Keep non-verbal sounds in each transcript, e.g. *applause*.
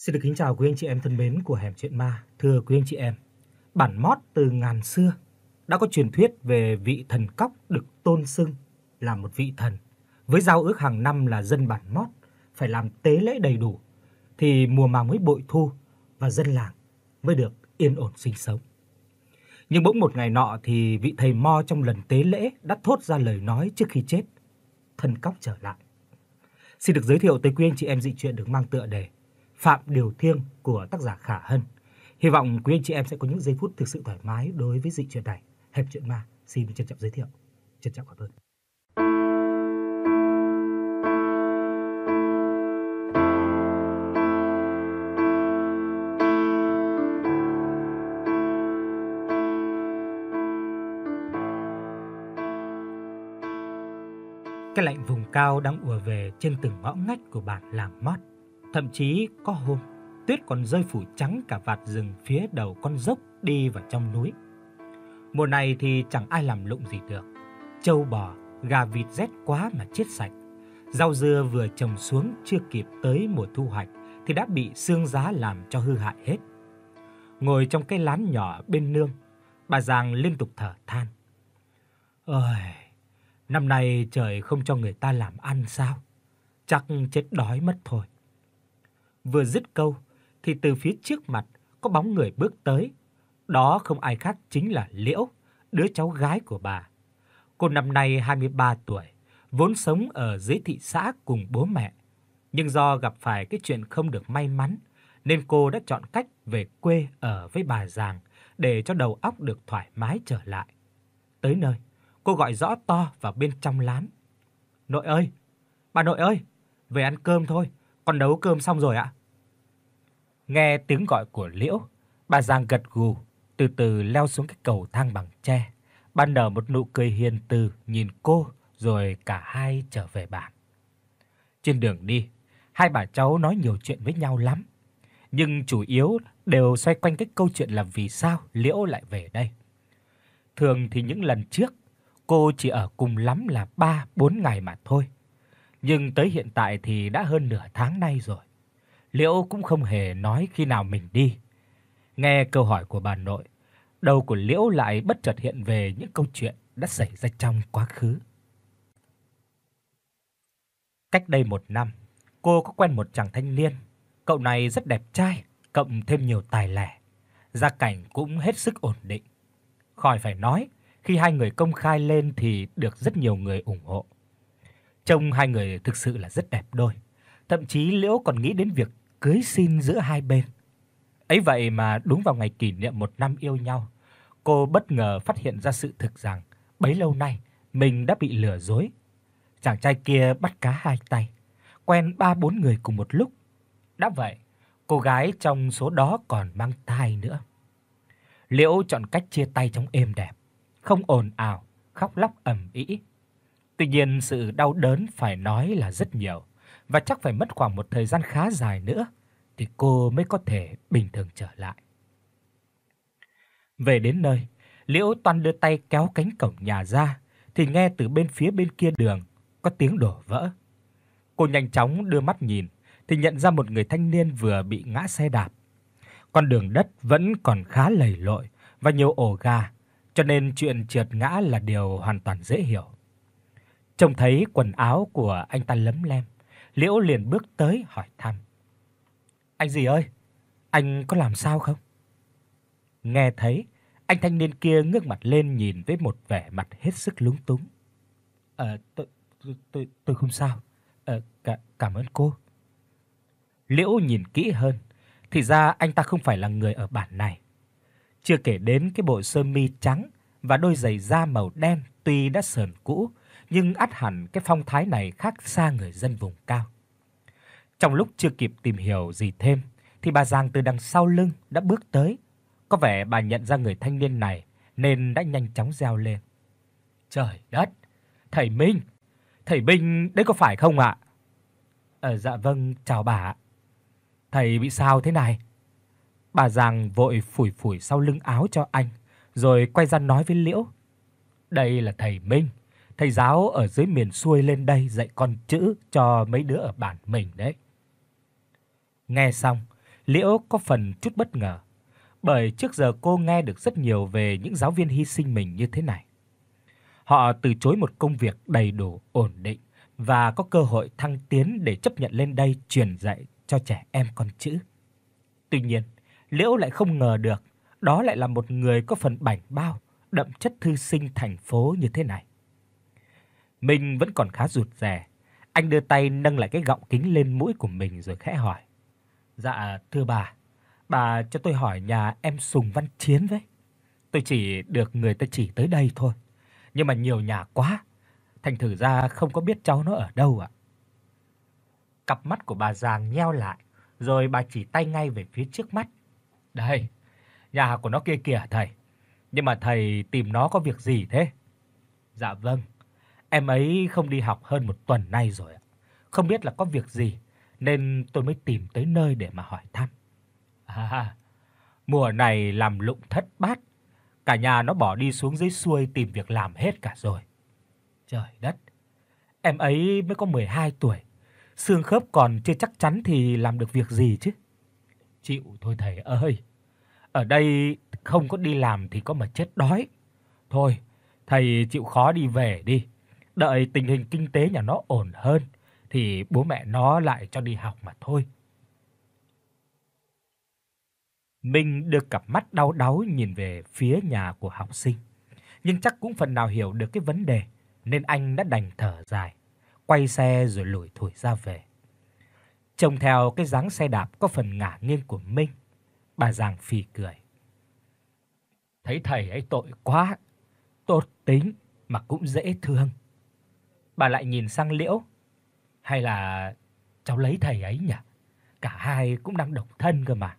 Xin được kính chào quý anh chị em thân mến của Hẻm Chuyện Ma. Thưa quý anh chị em, bản mót từ ngàn xưa đã có truyền thuyết về vị thần cóc được tôn xưng là một vị thần. Với giao ước hàng năm là dân bản mót phải làm tế lễ đầy đủ thì mùa màng mới bội thu và dân làng mới được yên ổn sinh sống. Nhưng bỗng một ngày nọ thì vị thầy Mo trong lần tế lễ đã thốt ra lời nói trước khi chết. Thần cóc trở lại. Xin được giới thiệu tới quý anh chị em dị chuyện được mang tựa đề Phạm Điều Thiêng của tác giả Khả Hân. Hy vọng quý anh chị em sẽ có những giây phút thực sự thoải mái đối với dị chuyện này. Hẹp chuyện ma xin trân trọng giới thiệu. Trân trọng cảm ơn. Cái lạnh vùng cao đang ùa về trên từng ngõ ngách của bản làng mót Thậm chí có hôm tuyết còn rơi phủ trắng cả vạt rừng phía đầu con dốc đi vào trong núi. Mùa này thì chẳng ai làm lụng gì được. Châu bò, gà vịt rét quá mà chết sạch. Rau dưa vừa trồng xuống chưa kịp tới mùa thu hoạch thì đã bị sương giá làm cho hư hại hết. Ngồi trong cái lán nhỏ bên nương, bà Giang liên tục thở than. Ôi, năm nay trời không cho người ta làm ăn sao? Chắc chết đói mất thôi. Vừa dứt câu thì từ phía trước mặt có bóng người bước tới. Đó không ai khác chính là Liễu, đứa cháu gái của bà. Cô năm nay 23 tuổi, vốn sống ở dưới thị xã cùng bố mẹ, nhưng do gặp phải cái chuyện không được may mắn nên cô đã chọn cách về quê ở với bà Giàng để cho đầu óc được thoải mái trở lại. Tới nơi, cô gọi rõ to vào bên trong lán. "Nội ơi, bà nội ơi, về ăn cơm thôi, con nấu cơm xong rồi ạ." Nghe tiếng gọi của Liễu, bà Giang gật gù, từ từ leo xuống cái cầu thang bằng tre. Bà nở một nụ cười hiền từ nhìn cô rồi cả hai trở về bàn Trên đường đi, hai bà cháu nói nhiều chuyện với nhau lắm, nhưng chủ yếu đều xoay quanh cái câu chuyện là vì sao Liễu lại về đây. Thường thì những lần trước, cô chỉ ở cùng lắm là 3 4 ngày mà thôi nhưng tới hiện tại thì đã hơn nửa tháng nay rồi. Liễu cũng không hề nói khi nào mình đi. Nghe câu hỏi của bà nội, đầu của Liễu lại bất chợt hiện về những câu chuyện đã xảy ra trong quá khứ. Cách đây một năm, cô có quen một chàng thanh niên, cậu này rất đẹp trai, cộng thêm nhiều tài lẻ, gia cảnh cũng hết sức ổn định. Khỏi phải nói, khi hai người công khai lên thì được rất nhiều người ủng hộ. Trông hai người thực sự là rất đẹp đôi. Thậm chí Liễu còn nghĩ đến việc cưới xin giữa hai bên. Ấy vậy mà đúng vào ngày kỷ niệm một năm yêu nhau, cô bất ngờ phát hiện ra sự thực rằng bấy lâu nay mình đã bị lừa dối. Chàng trai kia bắt cá hai tay, quen ba bốn người cùng một lúc. Đã vậy, cô gái trong số đó còn mang thai nữa. Liễu chọn cách chia tay trong êm đẹp, không ồn ào, khóc lóc ầm ĩ Tuy nhiên sự đau đớn phải nói là rất nhiều và chắc phải mất khoảng một thời gian khá dài nữa thì cô mới có thể bình thường trở lại. Về đến nơi, Liễu Toàn đưa tay kéo cánh cổng nhà ra thì nghe từ bên phía bên kia đường có tiếng đổ vỡ. Cô nhanh chóng đưa mắt nhìn thì nhận ra một người thanh niên vừa bị ngã xe đạp. Con đường đất vẫn còn khá lầy lội và nhiều ổ gà, cho nên chuyện trượt ngã là điều hoàn toàn dễ hiểu. Trông thấy quần áo của anh ta lấm lem, Liễu liền bước tới hỏi thăm. "Anh gì ơi, anh có làm sao không?" Nghe thấy, anh thanh niên kia ngước mặt lên nhìn với một vẻ mặt hết sức lúng túng. "Ờ à, tôi tôi tôi không sao. Ờ cả, cảm ơn cô." Liễu nhìn kỹ hơn, thì ra anh ta không phải là người ở bản này. Chưa kể đến cái bộ sơ mi trắng và đôi giày da màu đen tuy đã sờn cũ nhưng ắt hẳn cái phong thái này khác xa người dân vùng cao. Trong lúc chưa kịp tìm hiểu gì thêm thì bà Giang từ đằng sau lưng đã bước tới. Có vẻ bà nhận ra người thanh niên này nên đã nhanh chóng reo lên. Trời đất, thầy Minh, thầy Minh đấy có phải không ạ? À? Ờ dạ vâng, chào bà Thầy bị sao thế này? Bà Giang vội phủi phủi sau lưng áo cho anh, rồi quay ra nói với Liễu. Đây là thầy Minh, thầy giáo ở dưới miền xuôi lên đây dạy con chữ cho mấy đứa ở bản mình đấy. Nghe xong, Liễu có phần chút bất ngờ, bởi trước giờ cô nghe được rất nhiều về những giáo viên hy sinh mình như thế này. Họ từ chối một công việc đầy đủ, ổn định và có cơ hội thăng tiến để chấp nhận lên đây truyền dạy cho trẻ em con chữ. Tuy nhiên, Liễu lại không ngờ được đó lại là một người có phần bảnh bao, đậm chất thư sinh thành phố như thế này. Mình vẫn còn khá rụt rè. Anh đưa tay nâng lại cái gọng kính lên mũi của mình rồi khẽ hỏi. Dạ thưa bà, bà cho tôi hỏi nhà em Sùng Văn Chiến với. Tôi chỉ được người ta chỉ tới đây thôi, nhưng mà nhiều nhà quá, thành thử ra không có biết cháu nó ở đâu ạ. Cặp mắt của bà Giàng nheo lại, rồi bà chỉ tay ngay về phía trước mắt. "Đây, nhà của nó kia kìa thầy. Nhưng mà thầy tìm nó có việc gì thế?" "Dạ vâng, Em ấy không đi học hơn một tuần nay rồi ạ. Không biết là có việc gì nên tôi mới tìm tới nơi để mà hỏi thăm. À, mùa này làm lụng thất bát, cả nhà nó bỏ đi xuống dưới xuôi tìm việc làm hết cả rồi. Trời đất. Em ấy mới có 12 tuổi, xương khớp còn chưa chắc chắn thì làm được việc gì chứ. Chịu thôi thầy ơi. Ở đây không có đi làm thì có mà chết đói. Thôi, thầy chịu khó đi về đi đợi tình hình kinh tế nhà nó ổn hơn thì bố mẹ nó lại cho đi học mà thôi. Mình được cặp mắt đau đớn nhìn về phía nhà của học sinh, nhưng chắc cũng phần nào hiểu được cái vấn đề nên anh đã đành thở dài, quay xe rồi lủi thủi ra về. Trông theo cái dáng xe đạp có phần ngả nghiêng của Minh, bà Giàng phì cười. Thấy thầy ấy tội quá, tốt tính mà cũng dễ thương bà lại nhìn sang Liễu. Hay là cháu lấy thầy ấy nhỉ? Cả hai cũng đang độc thân cơ mà.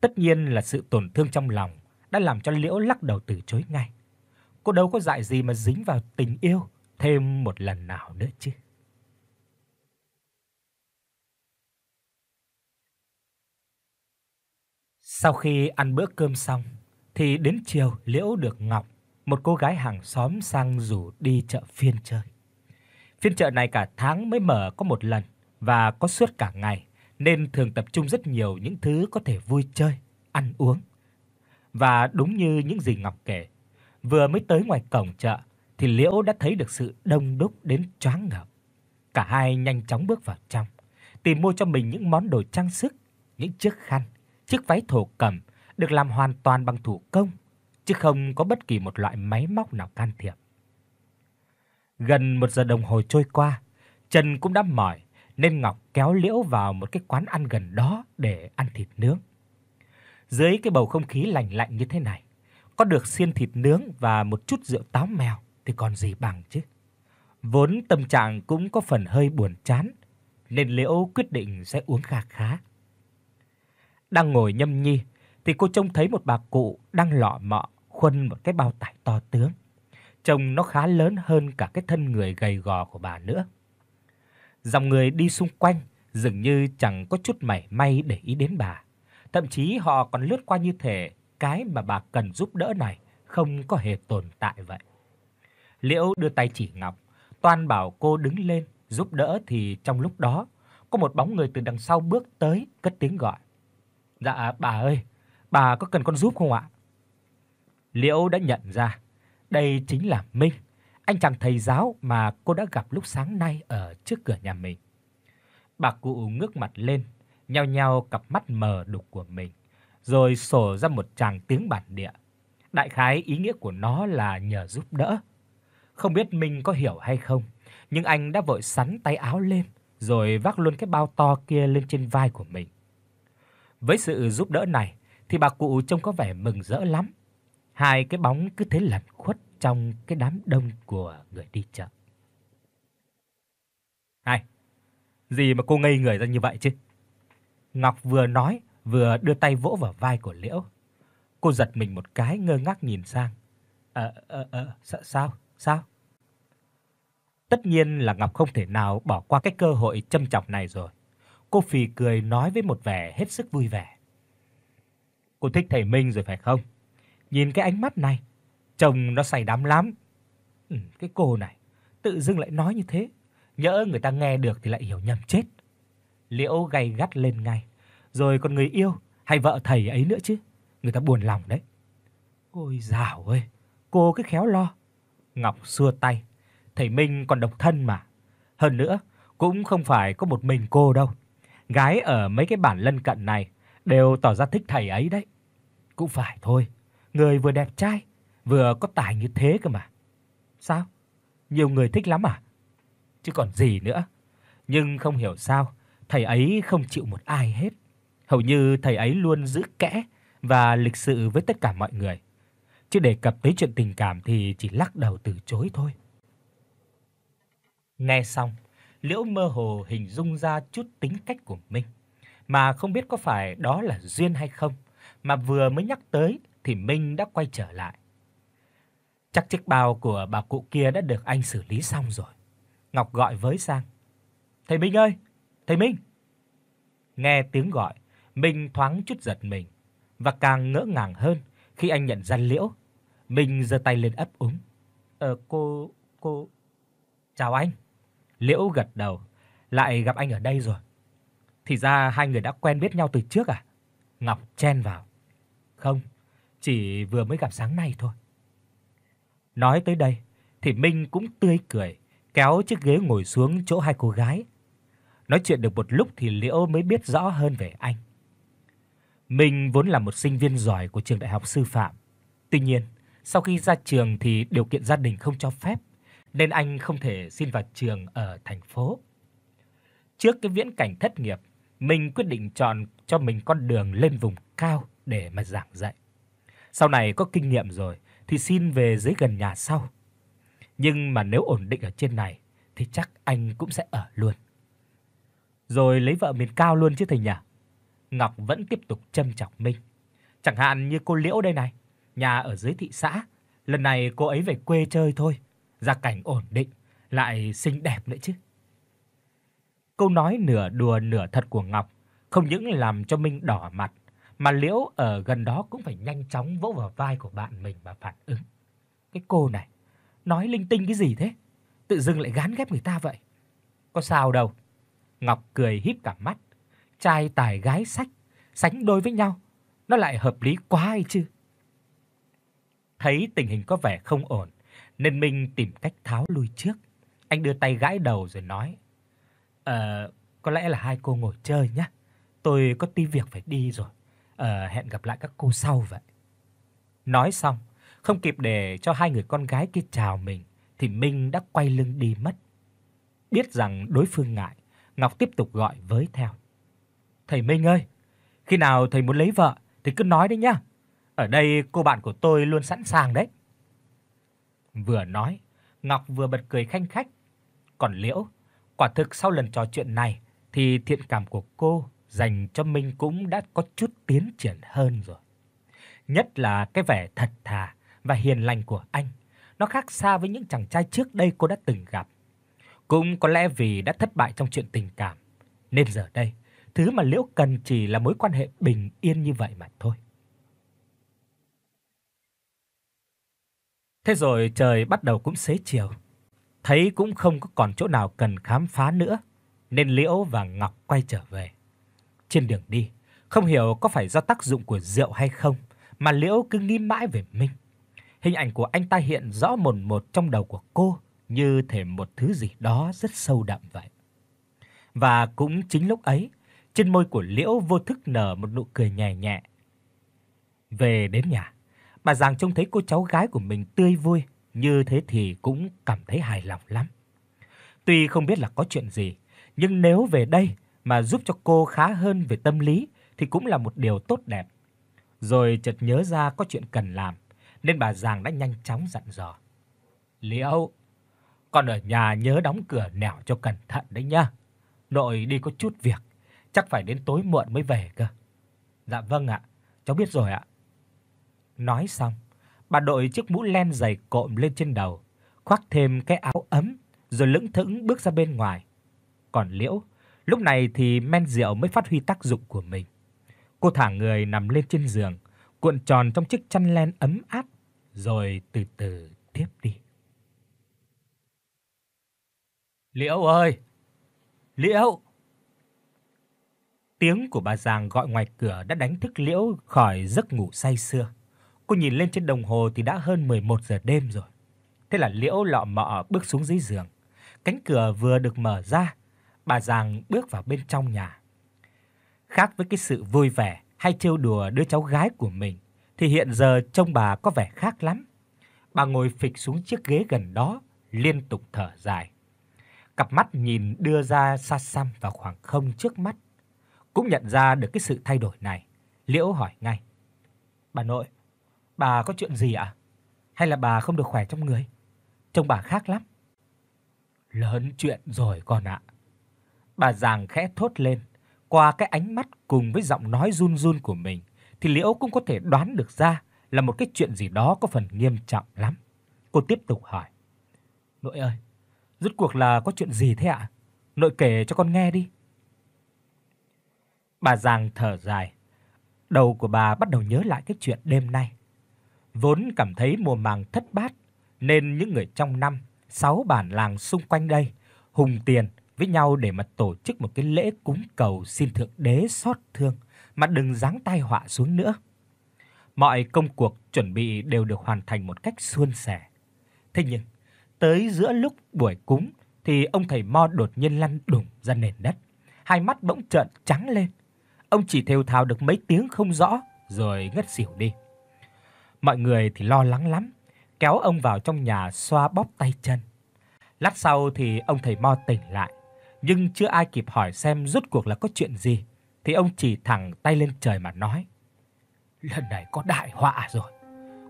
Tất nhiên là sự tổn thương trong lòng đã làm cho Liễu lắc đầu từ chối ngay. Cô đâu có dại gì mà dính vào tình yêu thêm một lần nào nữa chứ. Sau khi ăn bữa cơm xong thì đến chiều Liễu được Ngọc một cô gái hàng xóm sang rủ đi chợ phiên chơi. Phiên chợ này cả tháng mới mở có một lần và có suốt cả ngày nên thường tập trung rất nhiều những thứ có thể vui chơi, ăn uống. Và đúng như những gì Ngọc kể, vừa mới tới ngoài cổng chợ thì Liễu đã thấy được sự đông đúc đến choáng ngợp. Cả hai nhanh chóng bước vào trong, tìm mua cho mình những món đồ trang sức, những chiếc khăn, chiếc váy thổ cẩm được làm hoàn toàn bằng thủ công chứ không có bất kỳ một loại máy móc nào can thiệp. Gần một giờ đồng hồ trôi qua, chân cũng đã mỏi nên Ngọc kéo Liễu vào một cái quán ăn gần đó để ăn thịt nướng. Dưới cái bầu không khí lạnh lạnh như thế này, có được xiên thịt nướng và một chút rượu táo mèo thì còn gì bằng chứ. Vốn tâm trạng cũng có phần hơi buồn chán, nên Liễu quyết định sẽ uống khá khá. Đang ngồi nhâm nhi thì cô trông thấy một bà cụ đang lọ mọ khuân vào cái bao tải to tướng. Trông nó khá lớn hơn cả cái thân người gầy gò của bà nữa. Dòng người đi xung quanh dường như chẳng có chút mảy may để ý đến bà. Thậm chí họ còn lướt qua như thể cái mà bà cần giúp đỡ này không có hề tồn tại vậy. Liễu đưa tay chỉ Ngọc, Toan bảo cô đứng lên giúp đỡ thì trong lúc đó, có một bóng người từ đằng sau bước tới cất tiếng gọi. "Dạ bà ơi, bà có cần con giúp không ạ?" Liễu đã nhận ra, đây chính là Minh, anh chàng thầy giáo mà cô đã gặp lúc sáng nay ở trước cửa nhà mình. Bà cụ ngước mặt lên, nheo nheo cặp mắt mờ đục của mình, rồi sổ ra một tràng tiếng bản địa. Đại khái ý nghĩa của nó là nhờ giúp đỡ. Không biết Minh có hiểu hay không, nhưng anh đã vội sắn tay áo lên rồi vác luôn cái bao to kia lên trên vai của mình. Với sự giúp đỡ này thì bà cụ trông có vẻ mừng rỡ lắm. Hai cái bóng cứ thế lẩn khuất trong cái đám đông của người đi chợ. Này, gì mà cô ngây người ra như vậy chứ? Ngọc vừa nói vừa đưa tay vỗ vào vai của Liễu. Cô giật mình một cái ngơ ngác nhìn sang. Ờ ờ ờ sao? Sao? Tất nhiên là Ngọc không thể nào bỏ qua cái cơ hội châm chọc này rồi. Cô phì cười nói với một vẻ hết sức vui vẻ. Cô thích thầy Minh rồi phải không? Nhìn cái ánh mắt này, chồng nó say đắm lắm. Ừ, cái cô này tự dưng lại nói như thế, nhỡ người ta nghe được thì lại hiểu nhầm chết. Liễu gay gắt lên ngay, rồi còn người yêu hay vợ thầy ấy nữa chứ, người ta buồn lòng đấy. Ôi dào ơi, cô cứ khéo lo. Ngọc xua tay, thầy Minh còn độc thân mà. Hơn nữa, cũng không phải có một mình cô đâu. Gái ở mấy cái bản lân cận này đều tỏ ra thích thầy ấy đấy. Cũng phải thôi, người vừa đẹp trai, vừa có tài như thế cơ mà. Sao? Nhiều người thích lắm à? Chứ còn gì nữa. Nhưng không hiểu sao, thầy ấy không chịu một ai hết. Hầu như thầy ấy luôn giữ kẽ và lịch sự với tất cả mọi người. Chứ đề cập tới chuyện tình cảm thì chỉ lắc đầu từ chối thôi. Nghe xong, Liễu mơ hồ hình dung ra chút tính cách của mình, mà không biết có phải đó là duyên hay không, mà vừa mới nhắc tới thì Minh đã quay trở lại. Chắc chiếc bao của bà cụ kia đã được anh xử lý xong rồi. Ngọc gọi với sang. "Thầy Minh ơi, thầy Minh." Nghe tiếng gọi, Minh thoáng chút giật mình và càng ngỡ ngàng hơn khi anh nhận ra Liễu. Minh giơ tay lên ấp úng. "Ờ cô cô chào anh." Liễu gật đầu, lại gặp anh ở đây rồi. Thì ra hai người đã quen biết nhau từ trước à? Ngọc chen vào. "Không, chỉ vừa mới gặp sáng nay thôi. Nói tới đây thì Minh cũng tươi cười, kéo chiếc ghế ngồi xuống chỗ hai cô gái. Nói chuyện được một lúc thì Liễu mới biết rõ hơn về anh. Minh vốn là một sinh viên giỏi của trường đại học sư phạm. Tuy nhiên, sau khi ra trường thì điều kiện gia đình không cho phép, nên anh không thể xin vào trường ở thành phố. Trước cái viễn cảnh thất nghiệp, Minh quyết định chọn cho mình con đường lên vùng cao để mà giảng dạy sau này có kinh nghiệm rồi thì xin về dưới gần nhà sau. Nhưng mà nếu ổn định ở trên này thì chắc anh cũng sẽ ở luôn. Rồi lấy vợ miền cao luôn chứ thầy nhỉ? Ngọc vẫn tiếp tục châm chọc Minh. Chẳng hạn như cô Liễu đây này, nhà ở dưới thị xã, lần này cô ấy về quê chơi thôi, gia cảnh ổn định, lại xinh đẹp nữa chứ. Câu nói nửa đùa nửa thật của Ngọc không những làm cho Minh đỏ mặt mà Liễu ở gần đó cũng phải nhanh chóng vỗ vào vai của bạn mình mà phản ứng. Cái cô này nói linh tinh cái gì thế? Tự dưng lại gán ghép người ta vậy. Có sao đâu. Ngọc cười híp cả mắt. Trai tài gái sắc sánh đôi với nhau, nó lại hợp lý quá hay chứ. Thấy tình hình có vẻ không ổn, nên Minh tìm cách tháo lui trước. Anh đưa tay gãi đầu rồi nói: "Ờ, có lẽ là hai cô ngồi chơi nhé. Tôi có tí việc phải đi rồi." Ờ, hẹn gặp lại các cô sau vậy. Nói xong, không kịp để cho hai người con gái kia chào mình thì Minh đã quay lưng đi mất. Biết rằng đối phương ngại, Ngọc tiếp tục gọi với theo. "Thầy Minh ơi, khi nào thầy muốn lấy vợ thì cứ nói đi nhá. Ở đây cô bạn của tôi luôn sẵn sàng đấy." Vừa nói, Ngọc vừa bật cười khanh khách. Còn Liễu, quả thực sau lần trò chuyện này thì thiện cảm của cô dành cho Minh cũng đã có chút tiến triển hơn rồi. Nhất là cái vẻ thật thà và hiền lành của anh, nó khác xa với những chàng trai trước đây cô đã từng gặp. Cũng có lẽ vì đã thất bại trong chuyện tình cảm, nên giờ đây, thứ mà Liễu cần chỉ là mối quan hệ bình yên như vậy mà thôi. Thế rồi trời bắt đầu cũng xế chiều. Thấy cũng không có còn chỗ nào cần khám phá nữa, nên Liễu và Ngọc quay trở về. Trên đường đi, không hiểu có phải do tác dụng của rượu hay không mà Liễu cứ nghĩ mãi về Minh. Hình ảnh của anh ta hiện rõ mồn một trong đầu của cô như thể một thứ gì đó rất sâu đậm vậy. Và cũng chính lúc ấy, trên môi của Liễu vô thức nở một nụ cười nhẹ nhẹ. Về đến nhà, bà Giang trông thấy cô cháu gái của mình tươi vui, như thế thì cũng cảm thấy hài lòng lắm. Tuy không biết là có chuyện gì, nhưng nếu về đây mà giúp cho cô khá hơn về tâm lý thì cũng là một điều tốt đẹp. Rồi chợt nhớ ra có chuyện cần làm, nên bà Giàng đã nhanh chóng dặn dò. "Liễu, con ở nhà nhớ đóng cửa nẻo cho cẩn thận đấy nhá. Nội đi có chút việc, chắc phải đến tối muộn mới về cơ." "Dạ vâng ạ, cháu biết rồi ạ." Nói xong, bà đội chiếc mũ len dày cộm lên trên đầu, khoác thêm cái áo ấm rồi lững thững bước ra bên ngoài. Còn Liễu Lúc này thì men rượu mới phát huy tác dụng của mình. Cô thả người nằm lên trên giường, cuộn tròn trong chiếc chăn len ấm áp rồi từ từ tiếp đi. Liễu ơi! Liễu! Tiếng của bà Giàng gọi ngoài cửa đã đánh thức Liễu khỏi giấc ngủ say sưa. Cô nhìn lên trên đồng hồ thì đã hơn 11 giờ đêm rồi. Thế là Liễu lọ mọ bước xuống dưới giường. Cánh cửa vừa được mở ra bà Giang bước vào bên trong nhà. Khác với cái sự vui vẻ hay trêu đùa đứa cháu gái của mình, thì hiện giờ trông bà có vẻ khác lắm. Bà ngồi phịch xuống chiếc ghế gần đó, liên tục thở dài. Cặp mắt nhìn đưa ra xa xăm vào khoảng không trước mắt, cũng nhận ra được cái sự thay đổi này, Liễu hỏi ngay: "Bà nội, bà có chuyện gì ạ? À? Hay là bà không được khỏe trong người? Trông bà khác lắm." "Lớn chuyện rồi con ạ." Bà Giàng khẽ thốt lên, qua cái ánh mắt cùng với giọng nói run run của mình thì Liễu cũng có thể đoán được ra là một cái chuyện gì đó có phần nghiêm trọng lắm. Cô tiếp tục hỏi: "Nội ơi, rốt cuộc là có chuyện gì thế ạ? Nội kể cho con nghe đi." Bà Giàng thở dài, đầu của bà bắt đầu nhớ lại cái chuyện đêm nay. Vốn cảm thấy mùa màng thất bát nên những người trong năm, sáu bản làng xung quanh đây hùng tiền với nhau để mà tổ chức một cái lễ cúng cầu xin thượng đế xót thương mà đừng giáng tai họa xuống nữa. Mọi công cuộc chuẩn bị đều được hoàn thành một cách suôn sẻ. Thế nhưng, tới giữa lúc buổi cúng thì ông thầy Mo đột nhiên lăn đùng ra nền đất, hai mắt bỗng trợn trắng lên. Ông chỉ thều thào được mấy tiếng không rõ rồi ngất xỉu đi. Mọi người thì lo lắng lắm, kéo ông vào trong nhà xoa bóp tay chân. Lát sau thì ông thầy Mo tỉnh lại, nhưng chưa ai kịp hỏi xem rốt cuộc là có chuyện gì thì ông chỉ thẳng tay lên trời mà nói: "Lần này có đại họa rồi.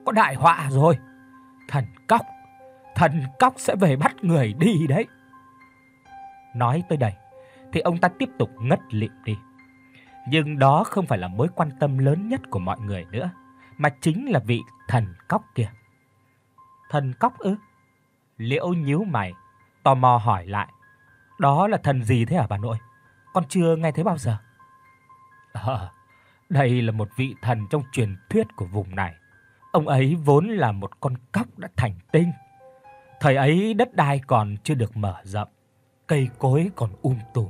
Có đại họa rồi. Thần cóc, thần cóc sẽ về bắt người đi đấy." Nói tới đây thì ông ta tiếp tục ngất lịm đi. Nhưng đó không phải là mối quan tâm lớn nhất của mọi người nữa, mà chính là vị thần cóc kia. Thần cóc ư? Liễu nhíu mày, tò mò hỏi lại. Đó là thần gì thế hả bà nội? Con chưa nghe thấy bao giờ. À, đây là một vị thần trong truyền thuyết của vùng này. Ông ấy vốn là một con cóc đã thành tinh. Thời ấy đất đai còn chưa được mở rộng, cây cối còn um tùm.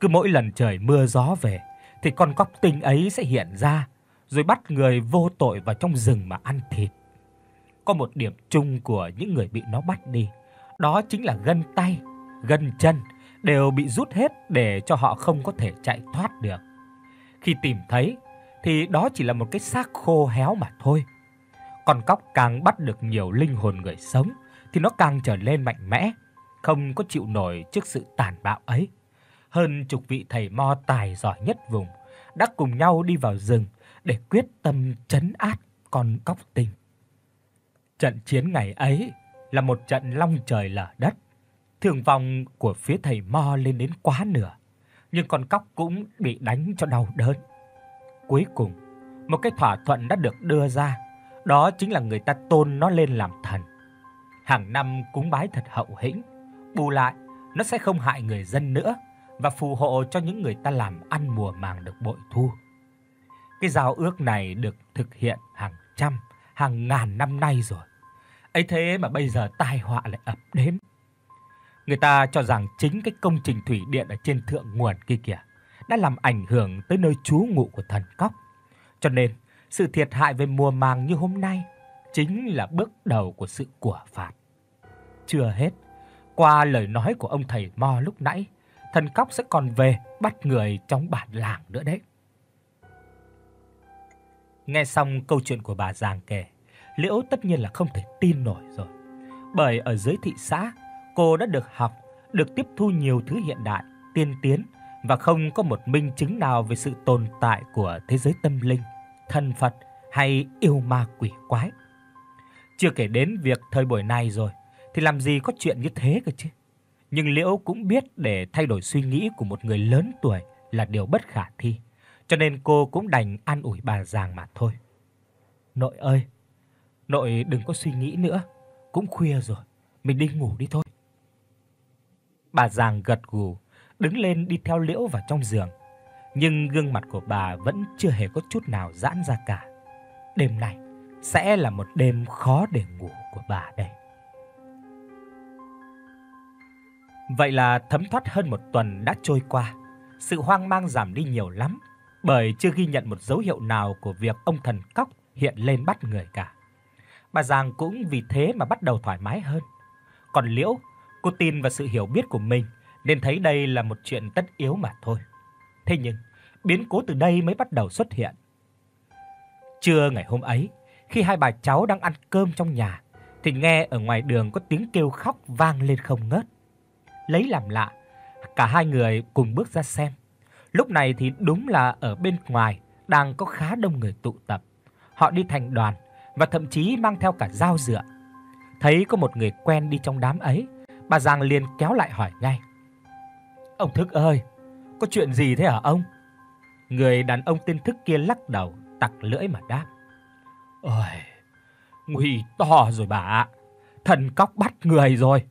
Cứ mỗi lần trời mưa gió về thì con cóc tinh ấy sẽ hiện ra rồi bắt người vô tội vào trong rừng mà ăn thịt. Có một điểm chung của những người bị nó bắt đi, đó chính là gân tay gân chân đều bị rút hết để cho họ không có thể chạy thoát được. Khi tìm thấy thì đó chỉ là một cái xác khô héo mà thôi. Con cóc càng bắt được nhiều linh hồn người sống thì nó càng trở nên mạnh mẽ, không có chịu nổi trước sự tàn bạo ấy. Hơn chục vị thầy mo tài giỏi nhất vùng đã cùng nhau đi vào rừng để quyết tâm trấn áp con cóc tinh. Trận chiến ngày ấy là một trận long trời lở đất Thương vong của phía thầy Mo lên đến quá nửa, nhưng con cóc cũng bị đánh cho đau đớn. Cuối cùng, một cái thỏa thuận đã được đưa ra, đó chính là người ta tôn nó lên làm thần. Hàng năm cúng bái thật hậu hĩnh, bù lại nó sẽ không hại người dân nữa và phù hộ cho những người ta làm ăn mùa màng được bội thu. Cái giao ước này được thực hiện hàng trăm, hàng ngàn năm nay rồi. Ấy thế mà bây giờ tai họa lại ập đến. Người ta cho rằng chính cái công trình thủy điện ở trên thượng nguồn kia kìa đã làm ảnh hưởng tới nơi trú ngụ của thần cóc. Cho nên, sự thiệt hại về mùa màng như hôm nay chính là bước đầu của sự quả phạt. Chưa hết, qua lời nói của ông thầy Mo lúc nãy, thần cóc sẽ còn về bắt người trong bản làng nữa đấy. Nghe xong câu chuyện của bà giang kể, Liễu tất nhiên là không thể tin nổi rồi. Bởi ở dưới thị xã cô đã được học, được tiếp thu nhiều thứ hiện đại, tiên tiến và không có một minh chứng nào về sự tồn tại của thế giới tâm linh, thần Phật hay yêu ma quỷ quái. Chưa kể đến việc thời buổi này rồi thì làm gì có chuyện như thế cơ chứ. Nhưng Liễu cũng biết để thay đổi suy nghĩ của một người lớn tuổi là điều bất khả thi, cho nên cô cũng đành an ủi bà rằng mà thôi. Nội ơi, nội đừng có suy nghĩ nữa, cũng khuya rồi, mình đi ngủ đi thôi. Bà Giàng gật gù, đứng lên đi theo Liễu vào trong giường, nhưng gương mặt của bà vẫn chưa hề có chút nào giãn ra cả. Đêm nay sẽ là một đêm khó để ngủ của bà đây. Vậy là thấm thoát hơn một tuần đã trôi qua. Sự hoang mang giảm đi nhiều lắm, bởi chưa ghi nhận một dấu hiệu nào của việc ông thần cóc hiện lên bắt người cả. Bà Giang cũng vì thế mà bắt đầu thoải mái hơn. Còn Liễu Cô tin vào sự hiểu biết của mình nên thấy đây là một chuyện tất yếu mà thôi. Thế nhưng, biến cố từ đây mới bắt đầu xuất hiện. Trưa ngày hôm ấy, khi hai bà cháu đang ăn cơm trong nhà thì nghe ở ngoài đường có tiếng kêu khóc vang lên không ngớt. Lấy làm lạ, cả hai người cùng bước ra xem. Lúc này thì đúng là ở bên ngoài đang có khá đông người tụ tập. Họ đi thành đoàn và thậm chí mang theo cả dao dựa. Thấy có một người quen đi trong đám ấy Bà Giang liền kéo lại hỏi ngay. "Ông Thức ơi, có chuyện gì thế hả ông?" Người đàn ông tên Thức kia lắc đầu, tặc lưỡi mà đáp. "Ôi, nguy to rồi bà ạ. Thần cóc bắt người rồi."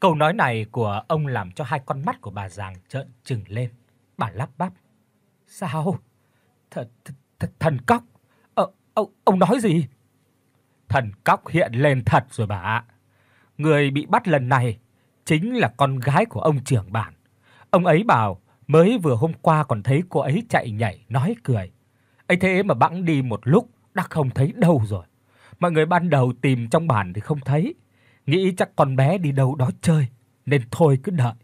Câu nói này của ông làm cho hai con mắt của bà Giàng trợn trừng lên. Bà lắp bắp. "Sao? thật th th thần cóc? Ờ, ông ông nói gì?" Thần cóc hiện lên thật rồi bà ạ người bị bắt lần này chính là con gái của ông trưởng bản. Ông ấy bảo mới vừa hôm qua còn thấy cô ấy chạy nhảy nói cười. Ấy thế mà bẵng đi một lúc đã không thấy đâu rồi. Mọi người ban đầu tìm trong bản thì không thấy, nghĩ chắc con bé đi đâu đó chơi nên thôi cứ đợi.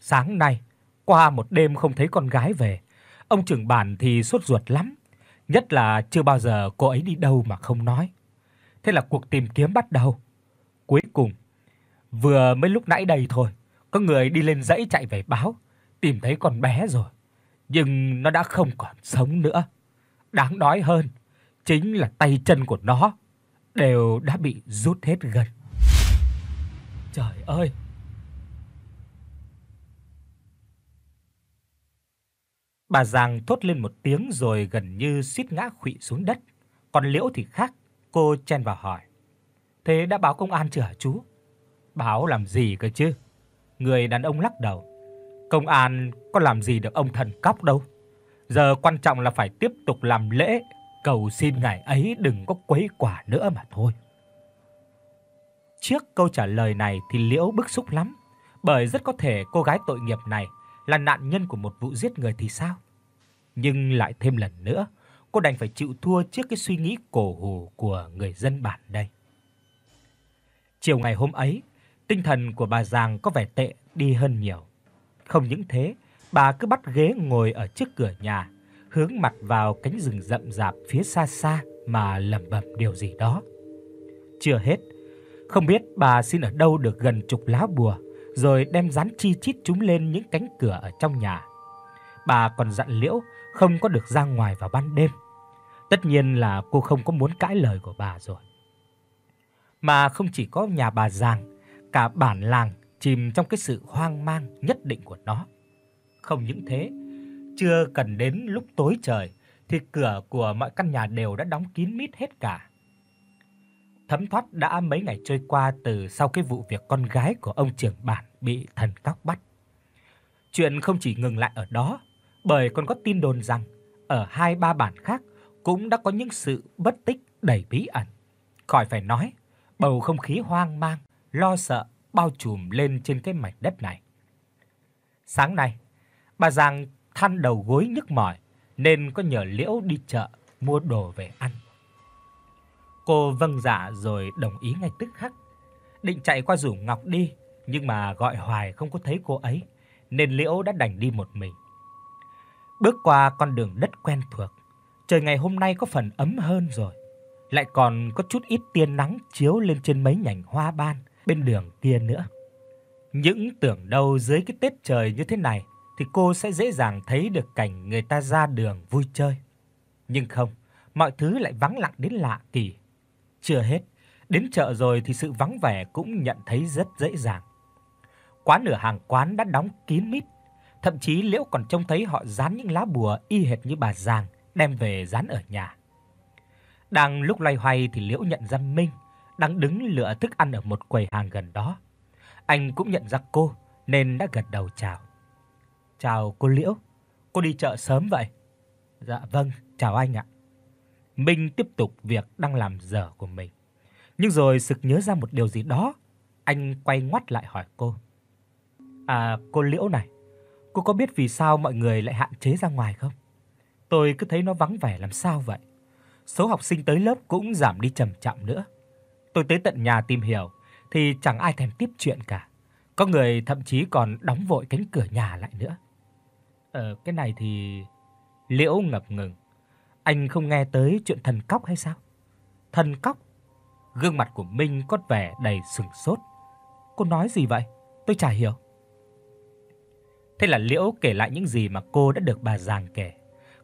Sáng nay qua một đêm không thấy con gái về, ông trưởng bản thì sốt ruột lắm, nhất là chưa bao giờ cô ấy đi đâu mà không nói. Thế là cuộc tìm kiếm bắt đầu. Cuối cùng Vừa mới lúc nãy đây thôi, có người đi lên dãy chạy về báo, tìm thấy con bé rồi, nhưng nó đã không còn sống nữa. Đáng nói hơn, chính là tay chân của nó đều đã bị rút hết gần. Trời ơi. Bà Giang thốt lên một tiếng rồi gần như suýt ngã khuỵu xuống đất, còn Liễu thì khác, cô chen vào hỏi: "Thế đã báo công an chưa hả chú?" Báo làm gì cơ chứ? Người đàn ông lắc đầu. Công an có làm gì được ông thần cóc đâu. Giờ quan trọng là phải tiếp tục làm lễ, cầu xin ngài ấy đừng có quấy quả nữa mà thôi. Trước câu trả lời này thì Liễu bức xúc lắm, bởi rất có thể cô gái tội nghiệp này là nạn nhân của một vụ giết người thì sao? Nhưng lại thêm lần nữa, cô đành phải chịu thua trước cái suy nghĩ cổ hủ của người dân bản đây. Chiều ngày hôm ấy, Tinh thần của bà Giàng có vẻ tệ đi hơn nhiều. Không những thế, bà cứ bắt ghế ngồi ở trước cửa nhà, hướng mặt vào cánh rừng rậm rạp phía xa xa mà lẩm bẩm điều gì đó. Chưa hết, không biết bà xin ở đâu được gần chục lá bùa, rồi đem dán chi chít chúng lên những cánh cửa ở trong nhà. Bà còn dặn Liễu không có được ra ngoài vào ban đêm. Tất nhiên là cô không có muốn cãi lời của bà rồi. Mà không chỉ có nhà bà Giàng cả bản làng chìm trong cái sự hoang mang nhất định của nó. Không những thế, chưa cần đến lúc tối trời thì cửa của mọi căn nhà đều đã đóng kín mít hết cả. Thấm thoát đã mấy ngày trôi qua từ sau cái vụ việc con gái của ông trưởng bản bị thần cóc bắt. Chuyện không chỉ ngừng lại ở đó, bởi còn có tin đồn rằng ở hai ba bản khác cũng đã có những sự bất tích đầy bí ẩn. Khỏi phải nói, bầu không khí hoang mang lo sợ bao trùm lên trên cái mảnh đất này. Sáng nay, bà Giang than đầu gối nhức mỏi nên có nhờ Liễu đi chợ mua đồ về ăn. Cô vâng dạ rồi đồng ý ngay tức khắc. Định chạy qua rủ Ngọc đi, nhưng mà gọi hoài không có thấy cô ấy, nên Liễu đã đành đi một mình. Bước qua con đường đất quen thuộc, trời ngày hôm nay có phần ấm hơn rồi, lại còn có chút ít tia nắng chiếu lên trên mấy nhành hoa ban bên đường kia nữa. Những tưởng đâu dưới cái Tết trời như thế này thì cô sẽ dễ dàng thấy được cảnh người ta ra đường vui chơi. Nhưng không, mọi thứ lại vắng lặng đến lạ kỳ. Chưa hết, đến chợ rồi thì sự vắng vẻ cũng nhận thấy rất dễ dàng. Quá nửa hàng quán đã đóng kín mít, thậm chí Liễu còn trông thấy họ dán những lá bùa y hệt như bà Giang đem về dán ở nhà. Đang lúc loay hoay thì Liễu nhận ra Minh đang đứng lựa thức ăn ở một quầy hàng gần đó. Anh cũng nhận ra cô nên đã gật đầu chào. "Chào cô Liễu, cô đi chợ sớm vậy?" "Dạ vâng, chào anh ạ." Minh tiếp tục việc đang làm dở của mình. Nhưng rồi sực nhớ ra một điều gì đó, anh quay ngoắt lại hỏi cô. "À, cô Liễu này, cô có biết vì sao mọi người lại hạn chế ra ngoài không? Tôi cứ thấy nó vắng vẻ làm sao vậy? Số học sinh tới lớp cũng giảm đi trầm trọng nữa. Tôi tới tận nhà tìm hiểu thì chẳng ai thèm tiếp chuyện cả. Có người thậm chí còn đóng vội cánh cửa nhà lại nữa. Ờ cái này thì Liễu ngập ngừng. Anh không nghe tới chuyện thần cóc hay sao? Thần cóc? Gương mặt của Minh có vẻ đầy sừng sốt. Cô nói gì vậy? Tôi chả hiểu. Thế là Liễu kể lại những gì mà cô đã được bà Giàng kể,